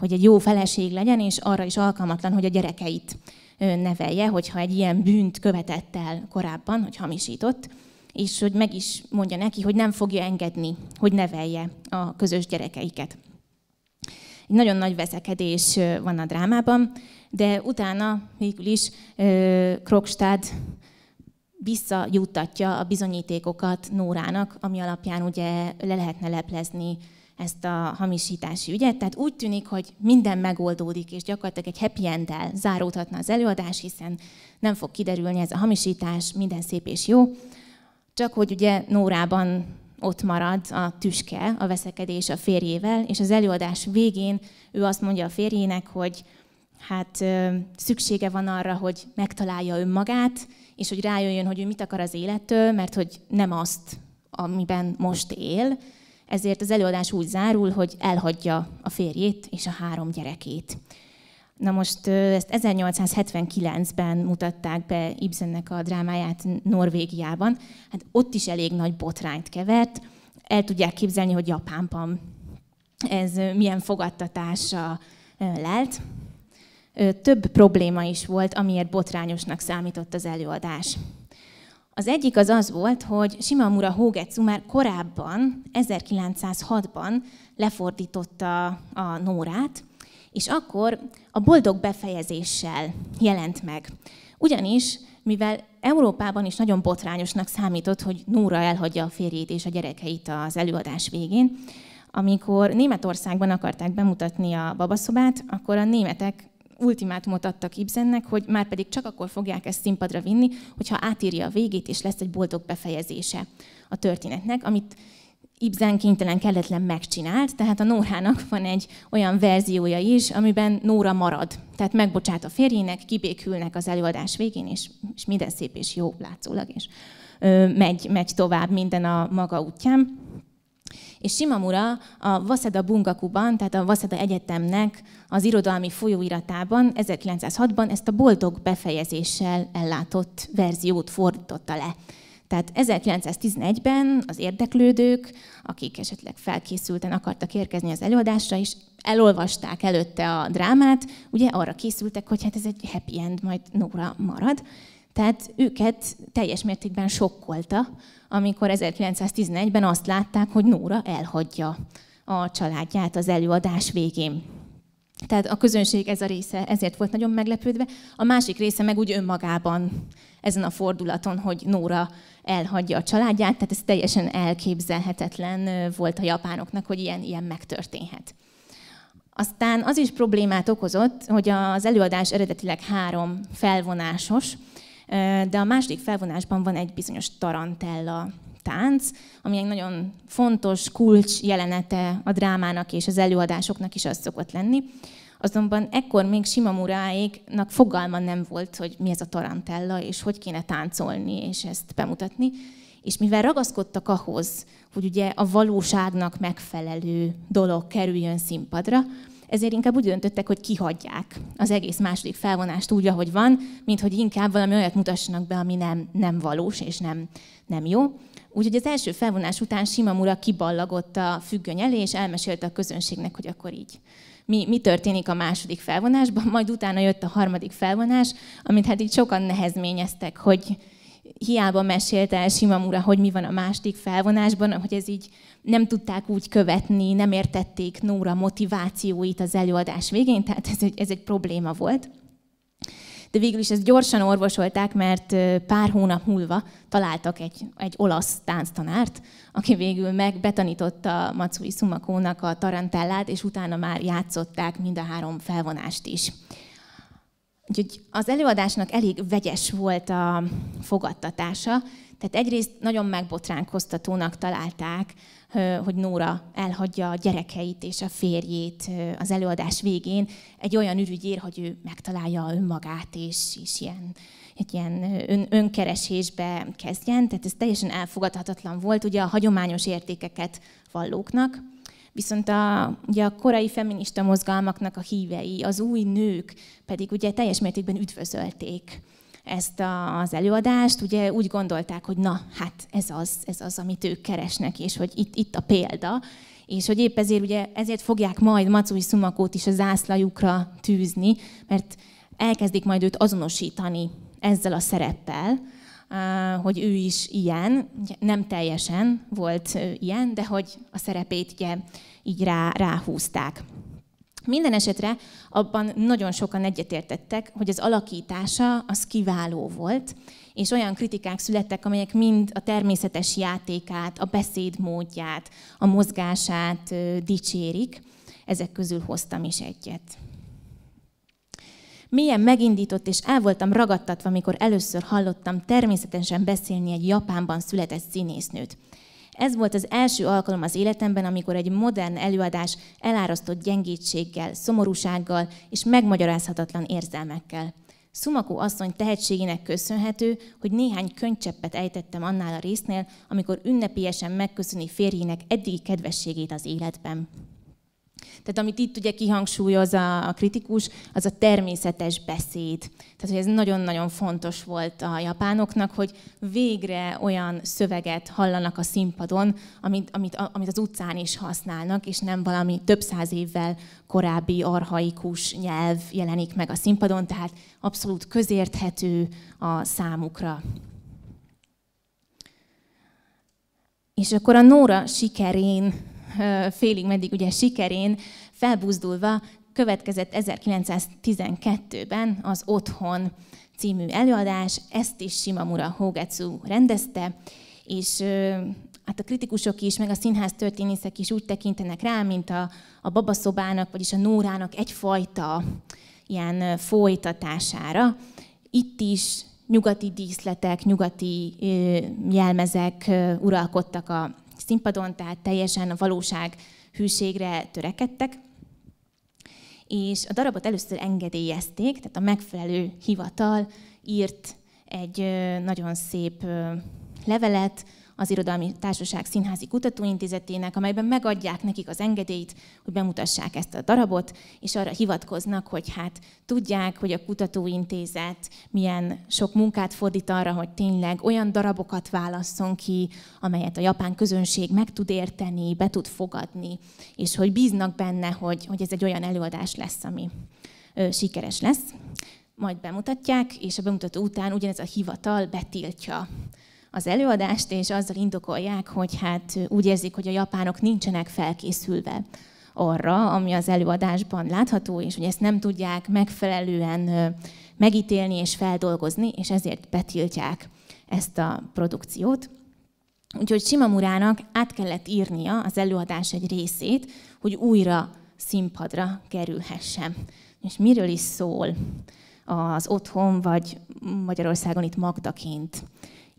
hogy egy jó feleség legyen, és arra is alkalmatlan, hogy a gyerekeit nevelje, hogyha egy ilyen bűnt követett el korábban, hogy hamisított, és hogy meg is mondja neki, hogy nem fogja engedni, hogy nevelje a közös gyerekeiket nagyon nagy veszekedés van a drámában, de utána végül is Krokstad visszajuttatja a bizonyítékokat Nórának, ami alapján ugye le lehetne leplezni ezt a hamisítási ügyet. Tehát úgy tűnik, hogy minden megoldódik, és gyakorlatilag egy happy end záródhatna az előadás, hiszen nem fog kiderülni ez a hamisítás, minden szép és jó. Csak hogy ugye Nórában ott marad a tüske, a veszekedés a férjével, és az előadás végén ő azt mondja a férjének, hogy hát szüksége van arra, hogy megtalálja önmagát, és hogy rájöjjön, hogy ő mit akar az élettől, mert hogy nem azt, amiben most él, ezért az előadás úgy zárul, hogy elhagyja a férjét és a három gyerekét. Na most ezt 1879-ben mutatták be Ibsennek a drámáját Norvégiában. Hát ott is elég nagy botrányt kevert. El tudják képzelni, hogy Japánban ez milyen fogadtatása lelt. Több probléma is volt, amiért botrányosnak számított az előadás. Az egyik az az volt, hogy Shimamura Hogetsu már korábban, 1906-ban lefordította a Nórát, és akkor a boldog befejezéssel jelent meg. Ugyanis, mivel Európában is nagyon botrányosnak számított, hogy Núra elhagyja a férjét és a gyerekeit az előadás végén, amikor Németországban akarták bemutatni a babaszobát, akkor a németek ultimátumot adtak Ibsennek, hogy már pedig csak akkor fogják ezt színpadra vinni, hogyha átírja a végét, és lesz egy boldog befejezése a történetnek, amit Ibzen kénytelen kelletlen megcsinált, tehát a Nórának van egy olyan verziója is, amiben Nóra marad. Tehát megbocsát a férjének, kibékülnek az előadás végén, és, és minden szép és jó látszólag, és ö, megy, megy tovább minden a maga útján. És Simamura a Waseda Bungakuban, tehát a Waseda Egyetemnek az irodalmi folyóiratában 1906-ban ezt a boldog befejezéssel ellátott verziót fordította le. Tehát 1911-ben az érdeklődők, akik esetleg felkészülten akartak érkezni az előadásra, és elolvasták előtte a drámát, ugye arra készültek, hogy hát ez egy happy end, majd Nóra marad. Tehát őket teljes mértékben sokkolta, amikor 1911-ben azt látták, hogy Nóra elhagyja a családját az előadás végén. Tehát a közönség ez a része ezért volt nagyon meglepődve, a másik része meg úgy önmagában ezen a fordulaton, hogy Nóra elhagyja a családját, tehát ez teljesen elképzelhetetlen volt a japánoknak, hogy ilyen, ilyen megtörténhet. Aztán az is problémát okozott, hogy az előadás eredetileg három felvonásos, de a második felvonásban van egy bizonyos tarantella tánc, ami egy nagyon fontos kulcs jelenete a drámának és az előadásoknak is az szokott lenni. Azonban ekkor még Simamuráéknak fogalma nem volt, hogy mi ez a tarantella, és hogy kéne táncolni, és ezt bemutatni. És mivel ragaszkodtak ahhoz, hogy ugye a valóságnak megfelelő dolog kerüljön színpadra, ezért inkább úgy döntöttek, hogy kihagyják az egész második felvonást úgy, ahogy van, mint hogy inkább valami olyat mutassanak be, ami nem, nem valós és nem, nem jó. Úgyhogy az első felvonás után Simamura kiballagott a függöny elé, és elmesélte a közönségnek, hogy akkor így mi, mi történik a második felvonásban, majd utána jött a harmadik felvonás, amit hát itt sokan nehezményeztek, hogy hiába mesélte el Simamura, hogy mi van a második felvonásban, hogy ez így nem tudták úgy követni, nem értették Nóra motivációit az előadás végén, tehát ez egy, ez egy probléma volt de végül is ezt gyorsan orvosolták, mert pár hónap múlva találtak egy, egy olasz tánctanárt, aki végül megbetanította Matsui Sumakónak a tarantellát, és utána már játszották mind a három felvonást is. Úgyhogy az előadásnak elég vegyes volt a fogadtatása, tehát egyrészt nagyon megbotránkoztatónak találták hogy Nóra elhagyja a gyerekeit és a férjét az előadás végén egy olyan ürügyér, hogy ő megtalálja önmagát, és, és ilyen, egy ilyen ön, önkeresésbe kezdjen. Tehát ez teljesen elfogadhatatlan volt ugye a hagyományos értékeket vallóknak. Viszont a, ugye a korai feminista mozgalmaknak a hívei, az új nők pedig ugye teljes mértékben üdvözölték ezt a, az előadást, ugye úgy gondolták, hogy na, hát ez az, ez az, amit ők keresnek, és hogy itt, itt a példa, és hogy épp ezért, ugye, ezért fogják majd Macui Szumakót is a zászlajukra tűzni, mert elkezdik majd őt azonosítani ezzel a szereppel, hogy ő is ilyen, nem teljesen volt ilyen, de hogy a szerepét ugye így rá, ráhúzták. Minden esetre abban nagyon sokan egyetértettek, hogy az alakítása az kiváló volt, és olyan kritikák születtek, amelyek mind a természetes játékát, a beszédmódját, a mozgását dicsérik. Ezek közül hoztam is egyet. Milyen megindított és el voltam ragadtatva, amikor először hallottam természetesen beszélni egy Japánban született színésznőt – ez volt az első alkalom az életemben, amikor egy modern előadás elárasztott gyengétséggel, szomorúsággal és megmagyarázhatatlan érzelmekkel. Szumakó asszony tehetségének köszönhető, hogy néhány könycseppet ejtettem annál a résznél, amikor ünnepélyesen megköszöni férjének eddigi kedvességét az életben. Tehát amit itt ugye kihangsúlyoz a, a kritikus, az a természetes beszéd. Tehát hogy ez nagyon-nagyon fontos volt a japánoknak, hogy végre olyan szöveget hallanak a színpadon, amit, amit, amit az utcán is használnak, és nem valami több száz évvel korábbi arhaikus nyelv jelenik meg a színpadon, tehát abszolút közérthető a számukra. És akkor a Nóra sikerén félig meddig ugye sikerén felbuzdulva következett 1912-ben az Otthon című előadás, ezt is Shimamura Hogetsu rendezte, és hát a kritikusok is, meg a színház történészek is úgy tekintenek rá, mint a, a babaszobának, vagyis a Nórának egyfajta ilyen folytatására. Itt is nyugati díszletek, nyugati jelmezek uralkodtak a színpadon, tehát teljesen a valóság hűségre törekedtek. És a darabot először engedélyezték, tehát a megfelelő hivatal írt egy nagyon szép levelet, az Irodalmi Társaság Színházi Kutatóintézetének, amelyben megadják nekik az engedélyt, hogy bemutassák ezt a darabot, és arra hivatkoznak, hogy hát tudják, hogy a kutatóintézet milyen sok munkát fordít arra, hogy tényleg olyan darabokat válasszon ki, amelyet a japán közönség meg tud érteni, be tud fogadni, és hogy bíznak benne, hogy, hogy ez egy olyan előadás lesz, ami ö, sikeres lesz majd bemutatják, és a bemutató után ugyanez a hivatal betiltja az előadást, és azzal indokolják, hogy hát úgy érzik, hogy a japánok nincsenek felkészülve arra, ami az előadásban látható, és hogy ezt nem tudják megfelelően megítélni és feldolgozni, és ezért betiltják ezt a produkciót. Úgyhogy Simamurának át kellett írnia az előadás egy részét, hogy újra színpadra kerülhessen. És miről is szól az otthon, vagy Magyarországon itt Magdaként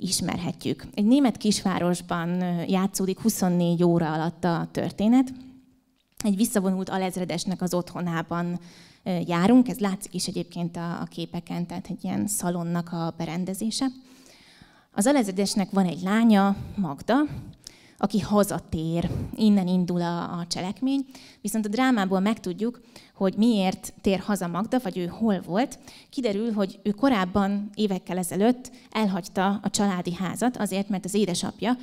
ismerhetjük. Egy német kisvárosban játszódik 24 óra alatt a történet. Egy visszavonult alezredesnek az otthonában járunk, ez látszik is egyébként a, képeken, tehát egy ilyen szalonnak a berendezése. Az alezredesnek van egy lánya, Magda, aki hazatér. Innen indul a, a cselekmény. Viszont a drámából megtudjuk, hogy miért tér haza Magda, vagy ő hol volt. Kiderül, hogy ő korábban, évekkel ezelőtt elhagyta a családi házat, azért, mert az édesapja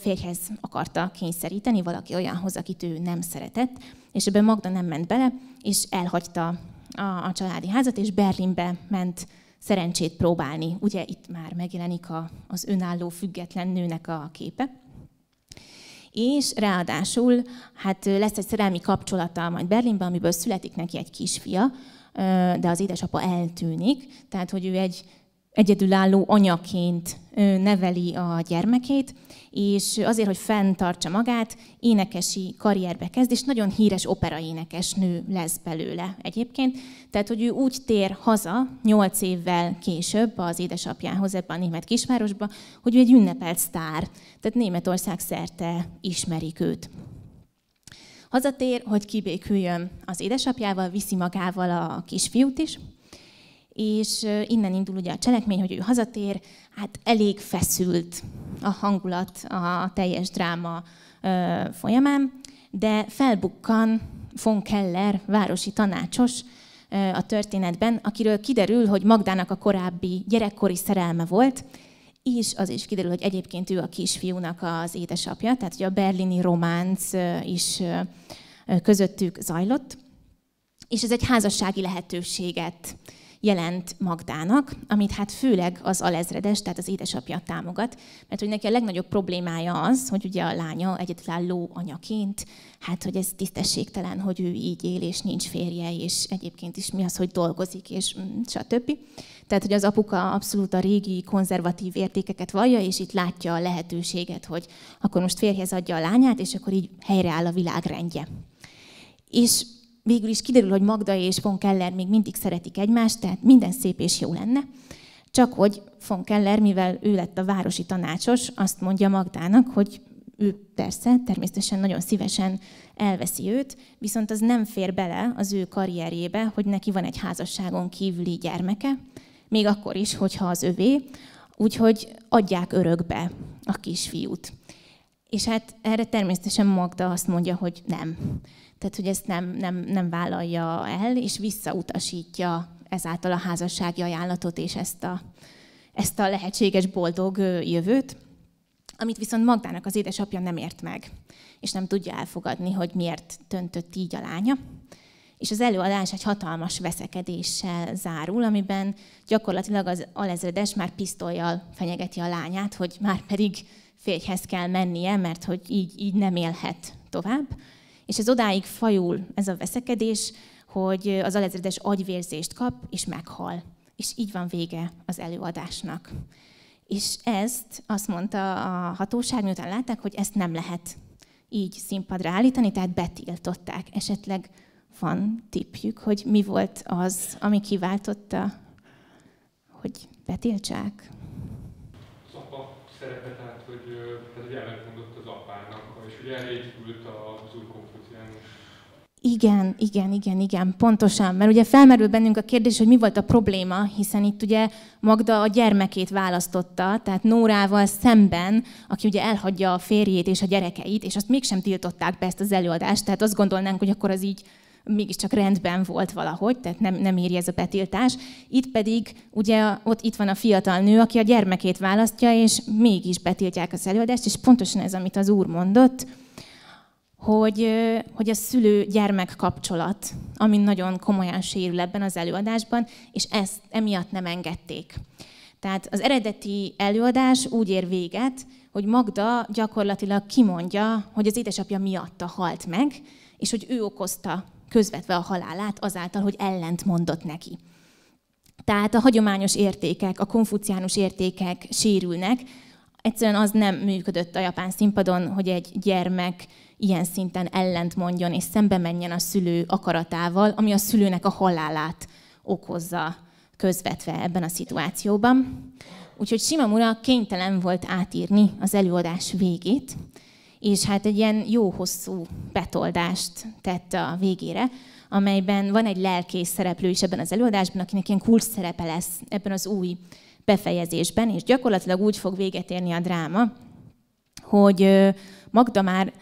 férjhez akarta kényszeríteni valaki olyanhoz, akit ő nem szeretett, és ebben Magda nem ment bele, és elhagyta a, a családi házat, és Berlinbe ment szerencsét próbálni. Ugye itt már megjelenik a, az önálló, független nőnek a képe és ráadásul hát lesz egy szerelmi kapcsolata majd Berlinben, amiből születik neki egy kisfia, de az édesapa eltűnik, tehát hogy ő egy egyedülálló anyaként neveli a gyermekét, és azért, hogy fenntartsa magát, énekesi karrierbe kezd, és nagyon híres operaénekes nő lesz belőle egyébként. Tehát, hogy ő úgy tér haza nyolc évvel később az édesapjához ebben a német kisvárosba, hogy ő egy ünnepelt sztár. Tehát Németország szerte ismerik őt. Hazatér, hogy kibéküljön az édesapjával, viszi magával a kisfiút is, és innen indul ugye a cselekmény, hogy ő hazatér, hát elég feszült a hangulat a teljes dráma folyamán, de felbukkan von Keller, városi tanácsos a történetben, akiről kiderül, hogy Magdának a korábbi gyerekkori szerelme volt, és az is kiderül, hogy egyébként ő a kisfiúnak az édesapja, tehát hogy a berlini románc is közöttük zajlott, és ez egy házassági lehetőséget jelent Magdának, amit hát főleg az alezredes, tehát az édesapja támogat, mert hogy neki a legnagyobb problémája az, hogy ugye a lánya egyetlálló anyaként, hát hogy ez tisztességtelen, hogy ő így él, és nincs férje, és egyébként is mi az, hogy dolgozik, és mm, stb. Tehát, hogy az apuka abszolút a régi konzervatív értékeket vallja, és itt látja a lehetőséget, hogy akkor most férjhez adja a lányát, és akkor így helyreáll a világrendje. És végül is kiderül, hogy Magda és von Keller még mindig szeretik egymást, tehát minden szép és jó lenne. Csak hogy von Keller, mivel ő lett a városi tanácsos, azt mondja Magdának, hogy ő persze, természetesen nagyon szívesen elveszi őt, viszont az nem fér bele az ő karrierjébe, hogy neki van egy házasságon kívüli gyermeke, még akkor is, hogyha az övé, úgyhogy adják örökbe a kisfiút. És hát erre természetesen Magda azt mondja, hogy nem tehát hogy ezt nem, nem, nem vállalja el, és visszautasítja ezáltal a házassági ajánlatot és ezt a, ezt a lehetséges boldog jövőt, amit viszont Magdának az édesapja nem ért meg, és nem tudja elfogadni, hogy miért töntött így a lánya. És az előadás egy hatalmas veszekedéssel zárul, amiben gyakorlatilag az alezredes már pisztolyjal fenyegeti a lányát, hogy már pedig férjhez kell mennie, mert hogy így, így nem élhet tovább és ez odáig fajul ez a veszekedés, hogy az alezredes agyvérzést kap, és meghal. És így van vége az előadásnak. És ezt azt mondta a hatóság, miután látták, hogy ezt nem lehet így színpadra állítani, tehát betiltották. Esetleg van tippjük, hogy mi volt az, ami kiváltotta, hogy betiltsák? Az apa szerepet állt, hogy, tehát, hogy ellentmondott az apának, és ugye elégyült az igen, igen, igen, igen, pontosan. Mert ugye felmerül bennünk a kérdés, hogy mi volt a probléma, hiszen itt ugye Magda a gyermekét választotta, tehát Nórával szemben, aki ugye elhagyja a férjét és a gyerekeit, és azt mégsem tiltották be ezt az előadást, tehát azt gondolnánk, hogy akkor az így mégiscsak rendben volt valahogy, tehát nem, nem írja ez a betiltás. Itt pedig ugye ott itt van a fiatal nő, aki a gyermekét választja, és mégis betiltják az előadást, és pontosan ez, amit az úr mondott, hogy, hogy a szülő-gyermek kapcsolat, ami nagyon komolyan sérül ebben az előadásban, és ezt emiatt nem engedték. Tehát az eredeti előadás úgy ér véget, hogy Magda gyakorlatilag kimondja, hogy az édesapja miatta halt meg, és hogy ő okozta közvetve a halálát azáltal, hogy ellent mondott neki. Tehát a hagyományos értékek, a konfuciánus értékek sérülnek. Egyszerűen az nem működött a japán színpadon, hogy egy gyermek ilyen szinten ellent mondjon és szembe menjen a szülő akaratával, ami a szülőnek a halálát okozza közvetve ebben a szituációban. Úgyhogy Sima Mura kénytelen volt átírni az előadás végét, és hát egy ilyen jó hosszú betoldást tette a végére, amelyben van egy lelkész szereplő is ebben az előadásban, akinek ilyen kulcs szerepe lesz ebben az új befejezésben, és gyakorlatilag úgy fog véget érni a dráma, hogy Magda már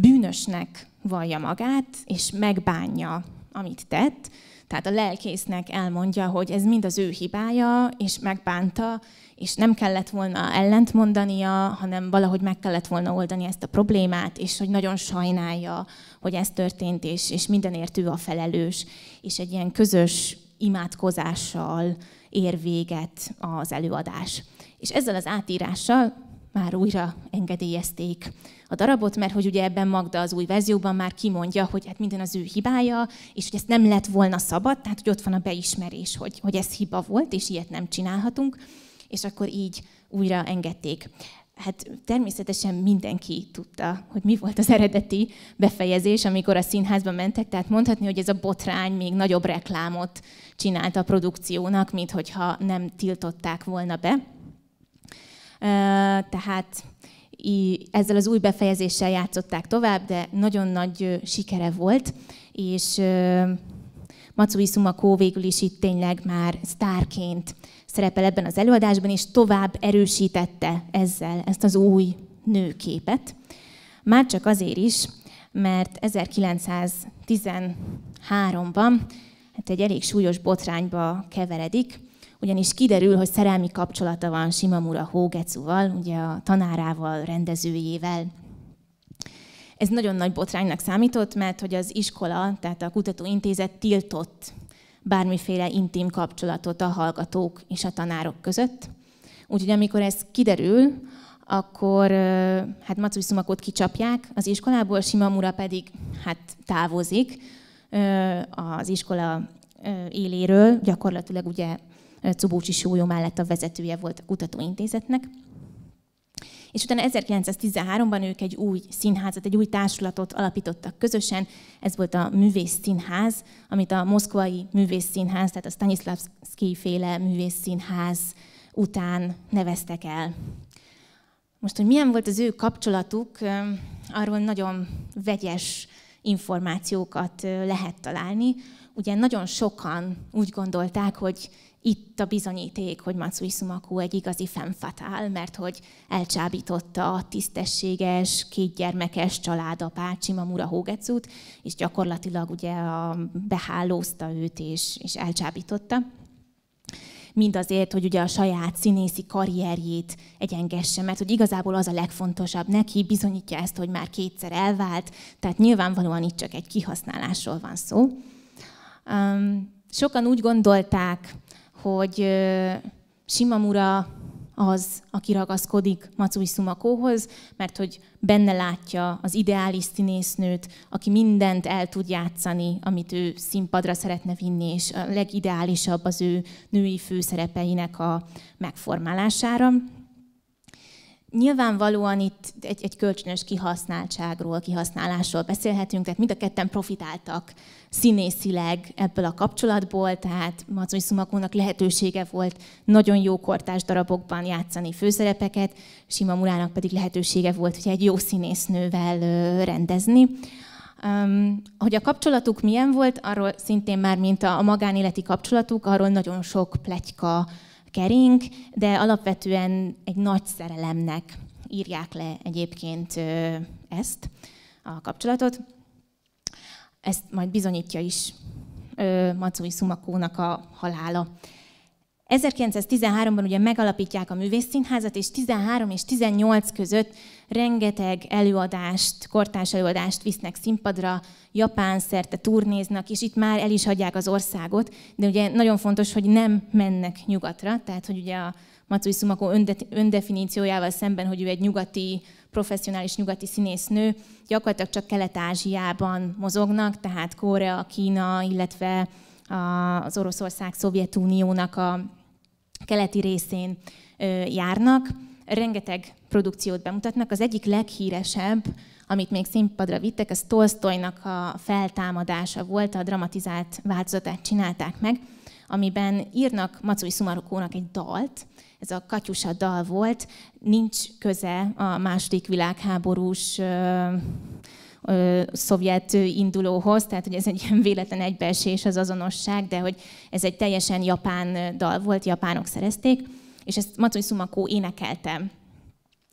bűnösnek vallja magát, és megbánja, amit tett. Tehát a lelkésznek elmondja, hogy ez mind az ő hibája, és megbánta, és nem kellett volna ellentmondania, hanem valahogy meg kellett volna oldani ezt a problémát, és hogy nagyon sajnálja, hogy ez történt, és, és mindenért ő a felelős, és egy ilyen közös imádkozással ér véget az előadás. És ezzel az átírással már újra engedélyezték a darabot, mert hogy ugye ebben Magda az új verzióban már kimondja, hogy hát minden az ő hibája, és hogy ezt nem lett volna szabad, tehát hogy ott van a beismerés, hogy, hogy ez hiba volt, és ilyet nem csinálhatunk, és akkor így újra engedték. Hát természetesen mindenki tudta, hogy mi volt az eredeti befejezés, amikor a színházba mentek, tehát mondhatni, hogy ez a botrány még nagyobb reklámot csinált a produkciónak, mint hogyha nem tiltották volna be. Tehát ezzel az új befejezéssel játszották tovább, de nagyon nagy sikere volt, és Matsui Sumako végül is itt tényleg már sztárként szerepel ebben az előadásban, és tovább erősítette ezzel ezt az új nőképet. Már csak azért is, mert 1913-ban hát egy elég súlyos botrányba keveredik, ugyanis kiderül, hogy szerelmi kapcsolata van Simamura Hógecuval, ugye a tanárával, rendezőjével. Ez nagyon nagy botránynak számított, mert hogy az iskola, tehát a kutatóintézet tiltott bármiféle intim kapcsolatot a hallgatók és a tanárok között. Úgyhogy amikor ez kiderül, akkor hát Matsui Szumakot kicsapják az iskolából, Simamura pedig hát távozik az iskola éléről, gyakorlatilag ugye Cobócsi Sólyó mellett a vezetője volt a kutatóintézetnek. És utána 1913-ban ők egy új színházat, egy új társulatot alapítottak közösen. Ez volt a Művész Színház, amit a Moszkvai Művész Színház, tehát a Stanislavski féle Művész Színház után neveztek el. Most, hogy milyen volt az ő kapcsolatuk, arról nagyon vegyes információkat lehet találni. Ugye nagyon sokan úgy gondolták, hogy itt a bizonyíték, hogy Matsui Sumaku egy igazi fenfatál, mert hogy elcsábította a tisztességes, kétgyermekes a pácsi Mamura hógecút, és gyakorlatilag ugye a, behálózta őt és, és elcsábította azért, hogy ugye a saját színészi karrierjét egyengesse, mert hogy igazából az a legfontosabb neki, bizonyítja ezt, hogy már kétszer elvált, tehát nyilvánvalóan itt csak egy kihasználásról van szó. Um, sokan úgy gondolták, hogy Simamura az, aki ragaszkodik Matsui Sumakóhoz, mert hogy benne látja az ideális színésznőt, aki mindent el tud játszani, amit ő színpadra szeretne vinni, és a legideálisabb az ő női főszerepeinek a megformálására. Nyilvánvalóan itt egy, egy kölcsönös kihasználtságról, kihasználásról beszélhetünk, tehát mind a ketten profitáltak színészileg ebből a kapcsolatból, tehát Macony Szumakónak lehetősége volt nagyon jó kortás darabokban játszani főszerepeket, Sima Murának pedig lehetősége volt, hogy egy jó színésznővel rendezni. Um, hogy a kapcsolatuk milyen volt, arról szintén már, mint a, a magánéleti kapcsolatuk, arról nagyon sok pletyka kering, de alapvetően egy nagy szerelemnek írják le egyébként ezt, a kapcsolatot. Ezt majd bizonyítja is Macói Szumakónak a halála. 1913-ban ugye megalapítják a művészszínházat, és 13 és 18 között rengeteg előadást, kortárs előadást visznek színpadra, Japán szerte turnéznak, és itt már el is hagyják az országot, de ugye nagyon fontos, hogy nem mennek nyugatra, tehát hogy ugye a Matsui Sumako öndefiníciójával szemben, hogy ő egy nyugati, professzionális nyugati színésznő, gyakorlatilag csak Kelet-Ázsiában mozognak, tehát Korea, Kína, illetve az Oroszország Szovjetuniónak a keleti részén járnak. Rengeteg produkciót bemutatnak. Az egyik leghíresebb, amit még színpadra vittek, ez Tolstoynak a feltámadása volt, a dramatizált változatát csinálták meg, amiben írnak Macui Szumarokónak egy dalt, ez a Katyusa dal volt, nincs köze a második világháborús szovjet indulóhoz, tehát hogy ez egy ilyen véletlen egybeesés az azonosság, de hogy ez egy teljesen japán dal volt, japánok szerezték, és ezt Matsui Sumako énekelte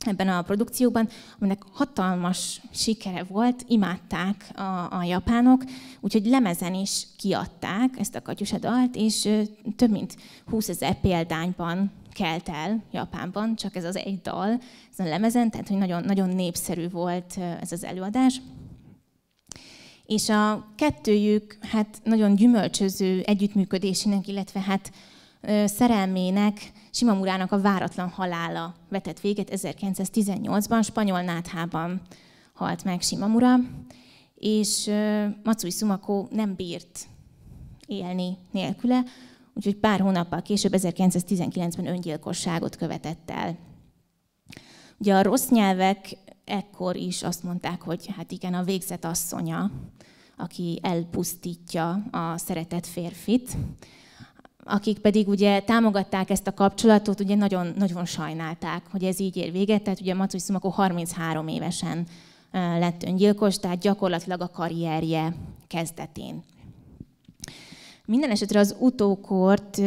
ebben a produkcióban, aminek hatalmas sikere volt, imádták a, a japánok, úgyhogy lemezen is kiadták ezt a Katyusa dalt, és több mint 20 ezer példányban kelt el Japánban, csak ez az egy dal, ez a lemezen, tehát hogy nagyon, nagyon népszerű volt ez az előadás és a kettőjük hát nagyon gyümölcsöző együttműködésének, illetve hát szerelmének, Simamurának a váratlan halála vetett véget 1918-ban, spanyol náthában halt meg Simamura, és Matsui Sumako nem bírt élni nélküle, úgyhogy pár hónappal később, 1919-ben öngyilkosságot követett el. Ugye a rossz nyelvek ekkor is azt mondták, hogy hát igen, a végzett asszonya, aki elpusztítja a szeretett férfit, akik pedig ugye támogatták ezt a kapcsolatot, ugye nagyon, nagyon sajnálták, hogy ez így ér véget, tehát ugye Macu Sumako 33 évesen lett öngyilkos, tehát gyakorlatilag a karrierje kezdetén. Minden esetre az utókort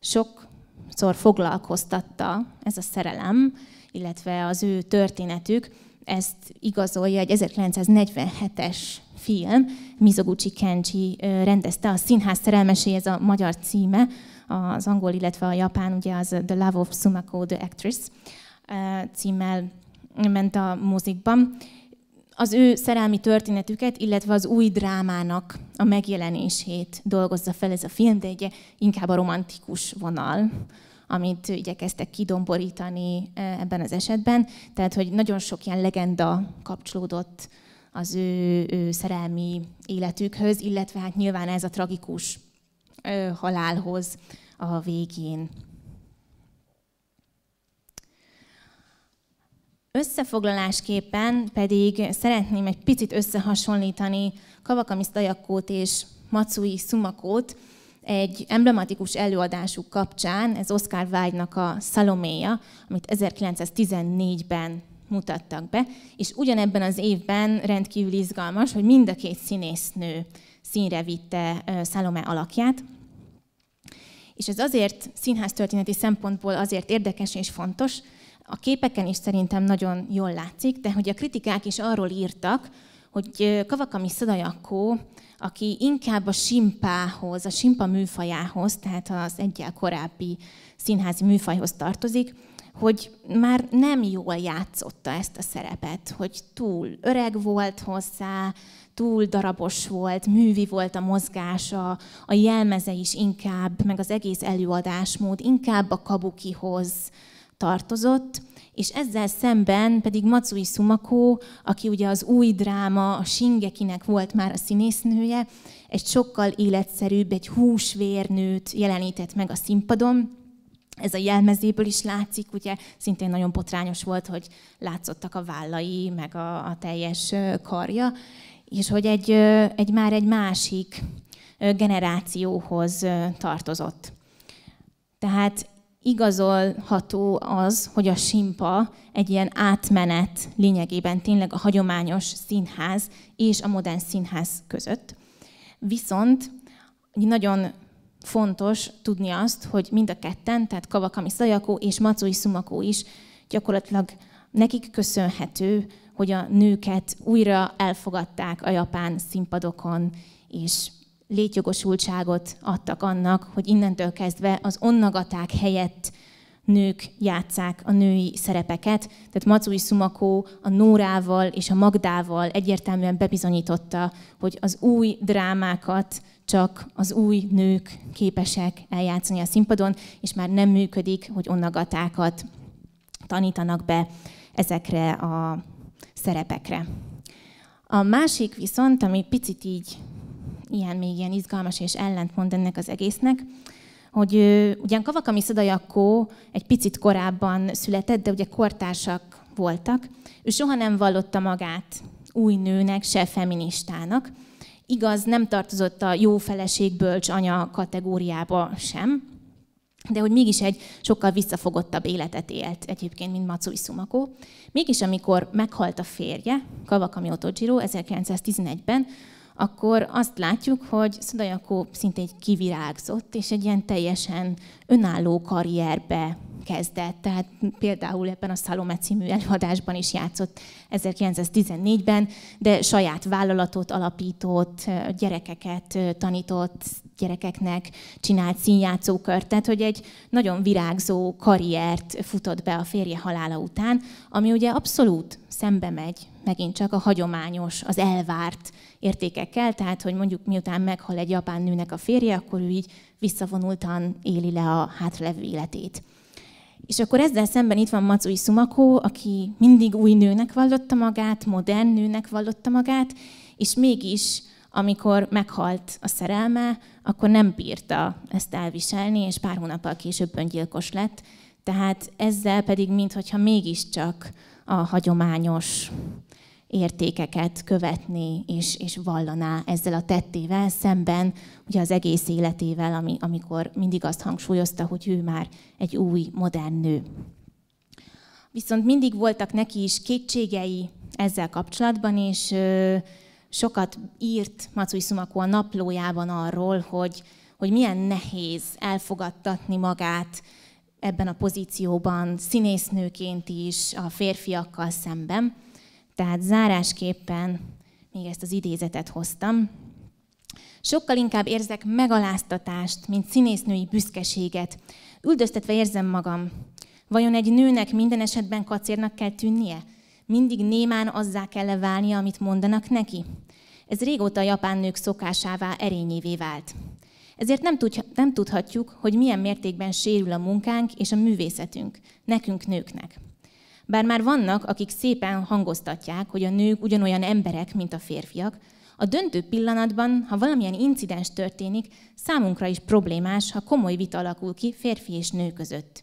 sokszor foglalkoztatta ez a szerelem, illetve az ő történetük ezt igazolja egy 1947-es film, Mizoguchi Kenji rendezte, a Színház ez a magyar címe, az angol, illetve a japán, ugye az The Love of Sumako the Actress címmel ment a mozikban. Az ő szerelmi történetüket, illetve az új drámának a megjelenését dolgozza fel ez a film, de egy inkább a romantikus vonal amit igyekeztek kidomborítani e, ebben az esetben. Tehát, hogy nagyon sok ilyen legenda kapcsolódott az ő, ő szerelmi életükhöz, illetve hát nyilván ez a tragikus ö, e, halálhoz a végén. Összefoglalásképpen pedig szeretném egy picit összehasonlítani Kavakami Stajakót és Matsui Szumakót, egy emblematikus előadásuk kapcsán, ez Oscar Wilde-nak a Szaloméja, amit 1914-ben mutattak be, és ugyanebben az évben rendkívül izgalmas, hogy mind a két színésznő színre vitte Szalomé alakját, és ez azért színháztörténeti szempontból azért érdekes és fontos, a képeken is szerintem nagyon jól látszik, de hogy a kritikák is arról írtak, hogy Kavakami Szadajakó aki inkább a simpához, a simpa műfajához, tehát az egyel korábbi színházi műfajhoz tartozik, hogy már nem jól játszotta ezt a szerepet, hogy túl öreg volt hozzá, túl darabos volt, művi volt a mozgása, a jelmeze is inkább, meg az egész előadásmód inkább a kabukihoz, tartozott, és ezzel szemben pedig Matsui Sumako, aki ugye az új dráma, a Singekinek volt már a színésznője, egy sokkal életszerűbb, egy húsvérnőt jelenített meg a színpadon, ez a jelmezéből is látszik, ugye szintén nagyon potrányos volt, hogy látszottak a vállai, meg a, a teljes karja, és hogy egy, egy már egy másik generációhoz tartozott. Tehát igazolható az, hogy a simpa egy ilyen átmenet lényegében tényleg a hagyományos színház és a modern színház között. Viszont nagyon fontos tudni azt, hogy mind a ketten, tehát Kavakami Szajakó és Macói Szumakó is gyakorlatilag nekik köszönhető, hogy a nőket újra elfogadták a japán színpadokon, és létjogosultságot adtak annak, hogy innentől kezdve az onnagaták helyett nők játszák a női szerepeket. Tehát Macui Szumakó a Nórával és a Magdával egyértelműen bebizonyította, hogy az új drámákat csak az új nők képesek eljátszani a színpadon, és már nem működik, hogy onnagatákat tanítanak be ezekre a szerepekre. A másik viszont, ami picit így ilyen még ilyen izgalmas és ellentmond ennek az egésznek, hogy ugyan Kavakami Szadajakó egy picit korábban született, de ugye kortársak voltak, ő soha nem vallotta magát új nőnek, se feministának. Igaz, nem tartozott a jó feleség, bölcs anya kategóriába sem, de hogy mégis egy sokkal visszafogottabb életet élt egyébként, mint Matsui Sumako. Mégis amikor meghalt a férje, Kavakami Otojiro 1911-ben, akkor azt látjuk, hogy Szuda Jakób szinte egy kivirágzott, és egy ilyen teljesen önálló karrierbe kezdett. Tehát például ebben a Szalome című előadásban is játszott 1914-ben, de saját vállalatot alapított, gyerekeket tanított gyerekeknek, csinált színjátszókört, tehát hogy egy nagyon virágzó karriert futott be a férje halála után, ami ugye abszolút szembe megy megint csak a hagyományos, az elvárt értékekkel, tehát hogy mondjuk miután meghal egy japán nőnek a férje, akkor ő így visszavonultan éli le a hátralevő életét. És akkor ezzel szemben itt van Matsui Sumako, aki mindig új nőnek vallotta magát, modern nőnek vallotta magát, és mégis, amikor meghalt a szerelme, akkor nem bírta ezt elviselni, és pár hónappal később öngyilkos lett. Tehát ezzel pedig, mintha mégiscsak a hagyományos értékeket követni és, és vallaná ezzel a tettével szemben, ugye az egész életével, ami, amikor mindig azt hangsúlyozta, hogy ő már egy új, modern nő. Viszont mindig voltak neki is kétségei ezzel kapcsolatban, és ö, sokat írt Macui Szumakó a naplójában arról, hogy, hogy milyen nehéz elfogadtatni magát ebben a pozícióban, színésznőként is, a férfiakkal szemben. Tehát zárásképpen még ezt az idézetet hoztam. Sokkal inkább érzek megaláztatást, mint színésznői büszkeséget. Üldöztetve érzem magam. Vajon egy nőnek minden esetben kacérnak kell tűnnie? Mindig némán azzá kell válnia, amit mondanak neki? Ez régóta a japán nők szokásává, erényévé vált. Ezért nem, tud, nem tudhatjuk, hogy milyen mértékben sérül a munkánk és a művészetünk, nekünk nőknek. Bár már vannak, akik szépen hangoztatják, hogy a nők ugyanolyan emberek, mint a férfiak, a döntő pillanatban, ha valamilyen incidens történik, számunkra is problémás, ha komoly vita alakul ki férfi és nő között.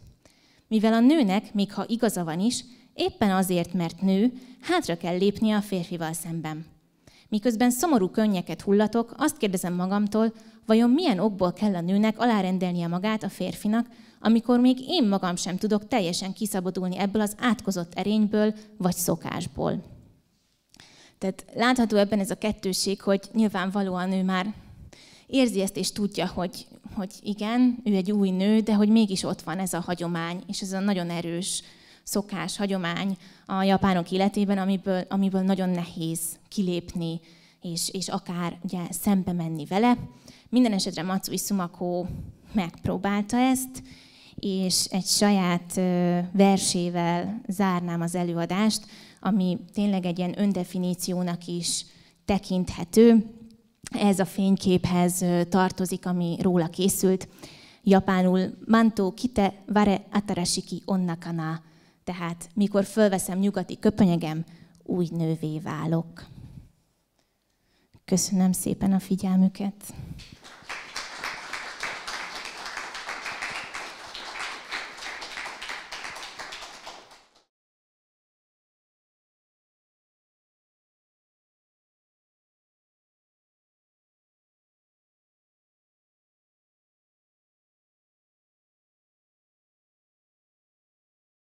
Mivel a nőnek, még ha igaza van is, éppen azért, mert nő, hátra kell lépnie a férfival szemben. Miközben szomorú könnyeket hullatok, azt kérdezem magamtól, vajon milyen okból kell a nőnek alárendelnie magát a férfinak, amikor még én magam sem tudok teljesen kiszabadulni ebből az átkozott erényből vagy szokásból. Tehát látható ebben ez a kettőség, hogy nyilvánvalóan ő már érzi ezt és tudja, hogy, hogy igen, ő egy új nő, de hogy mégis ott van ez a hagyomány, és ez a nagyon erős szokás, hagyomány a japánok életében, amiből, amiből nagyon nehéz kilépni, és, és akár ugye szembe menni vele. Minden esetre Matsui Sumako megpróbálta ezt, és egy saját versével zárnám az előadást, ami tényleg egy ilyen öndefiníciónak is tekinthető. Ez a fényképhez tartozik, ami róla készült. Japánul Manto kite ware atarashiki onnakana tehát mikor fölveszem nyugati köpönyegem, új nővé válok. Köszönöm szépen a figyelmüket!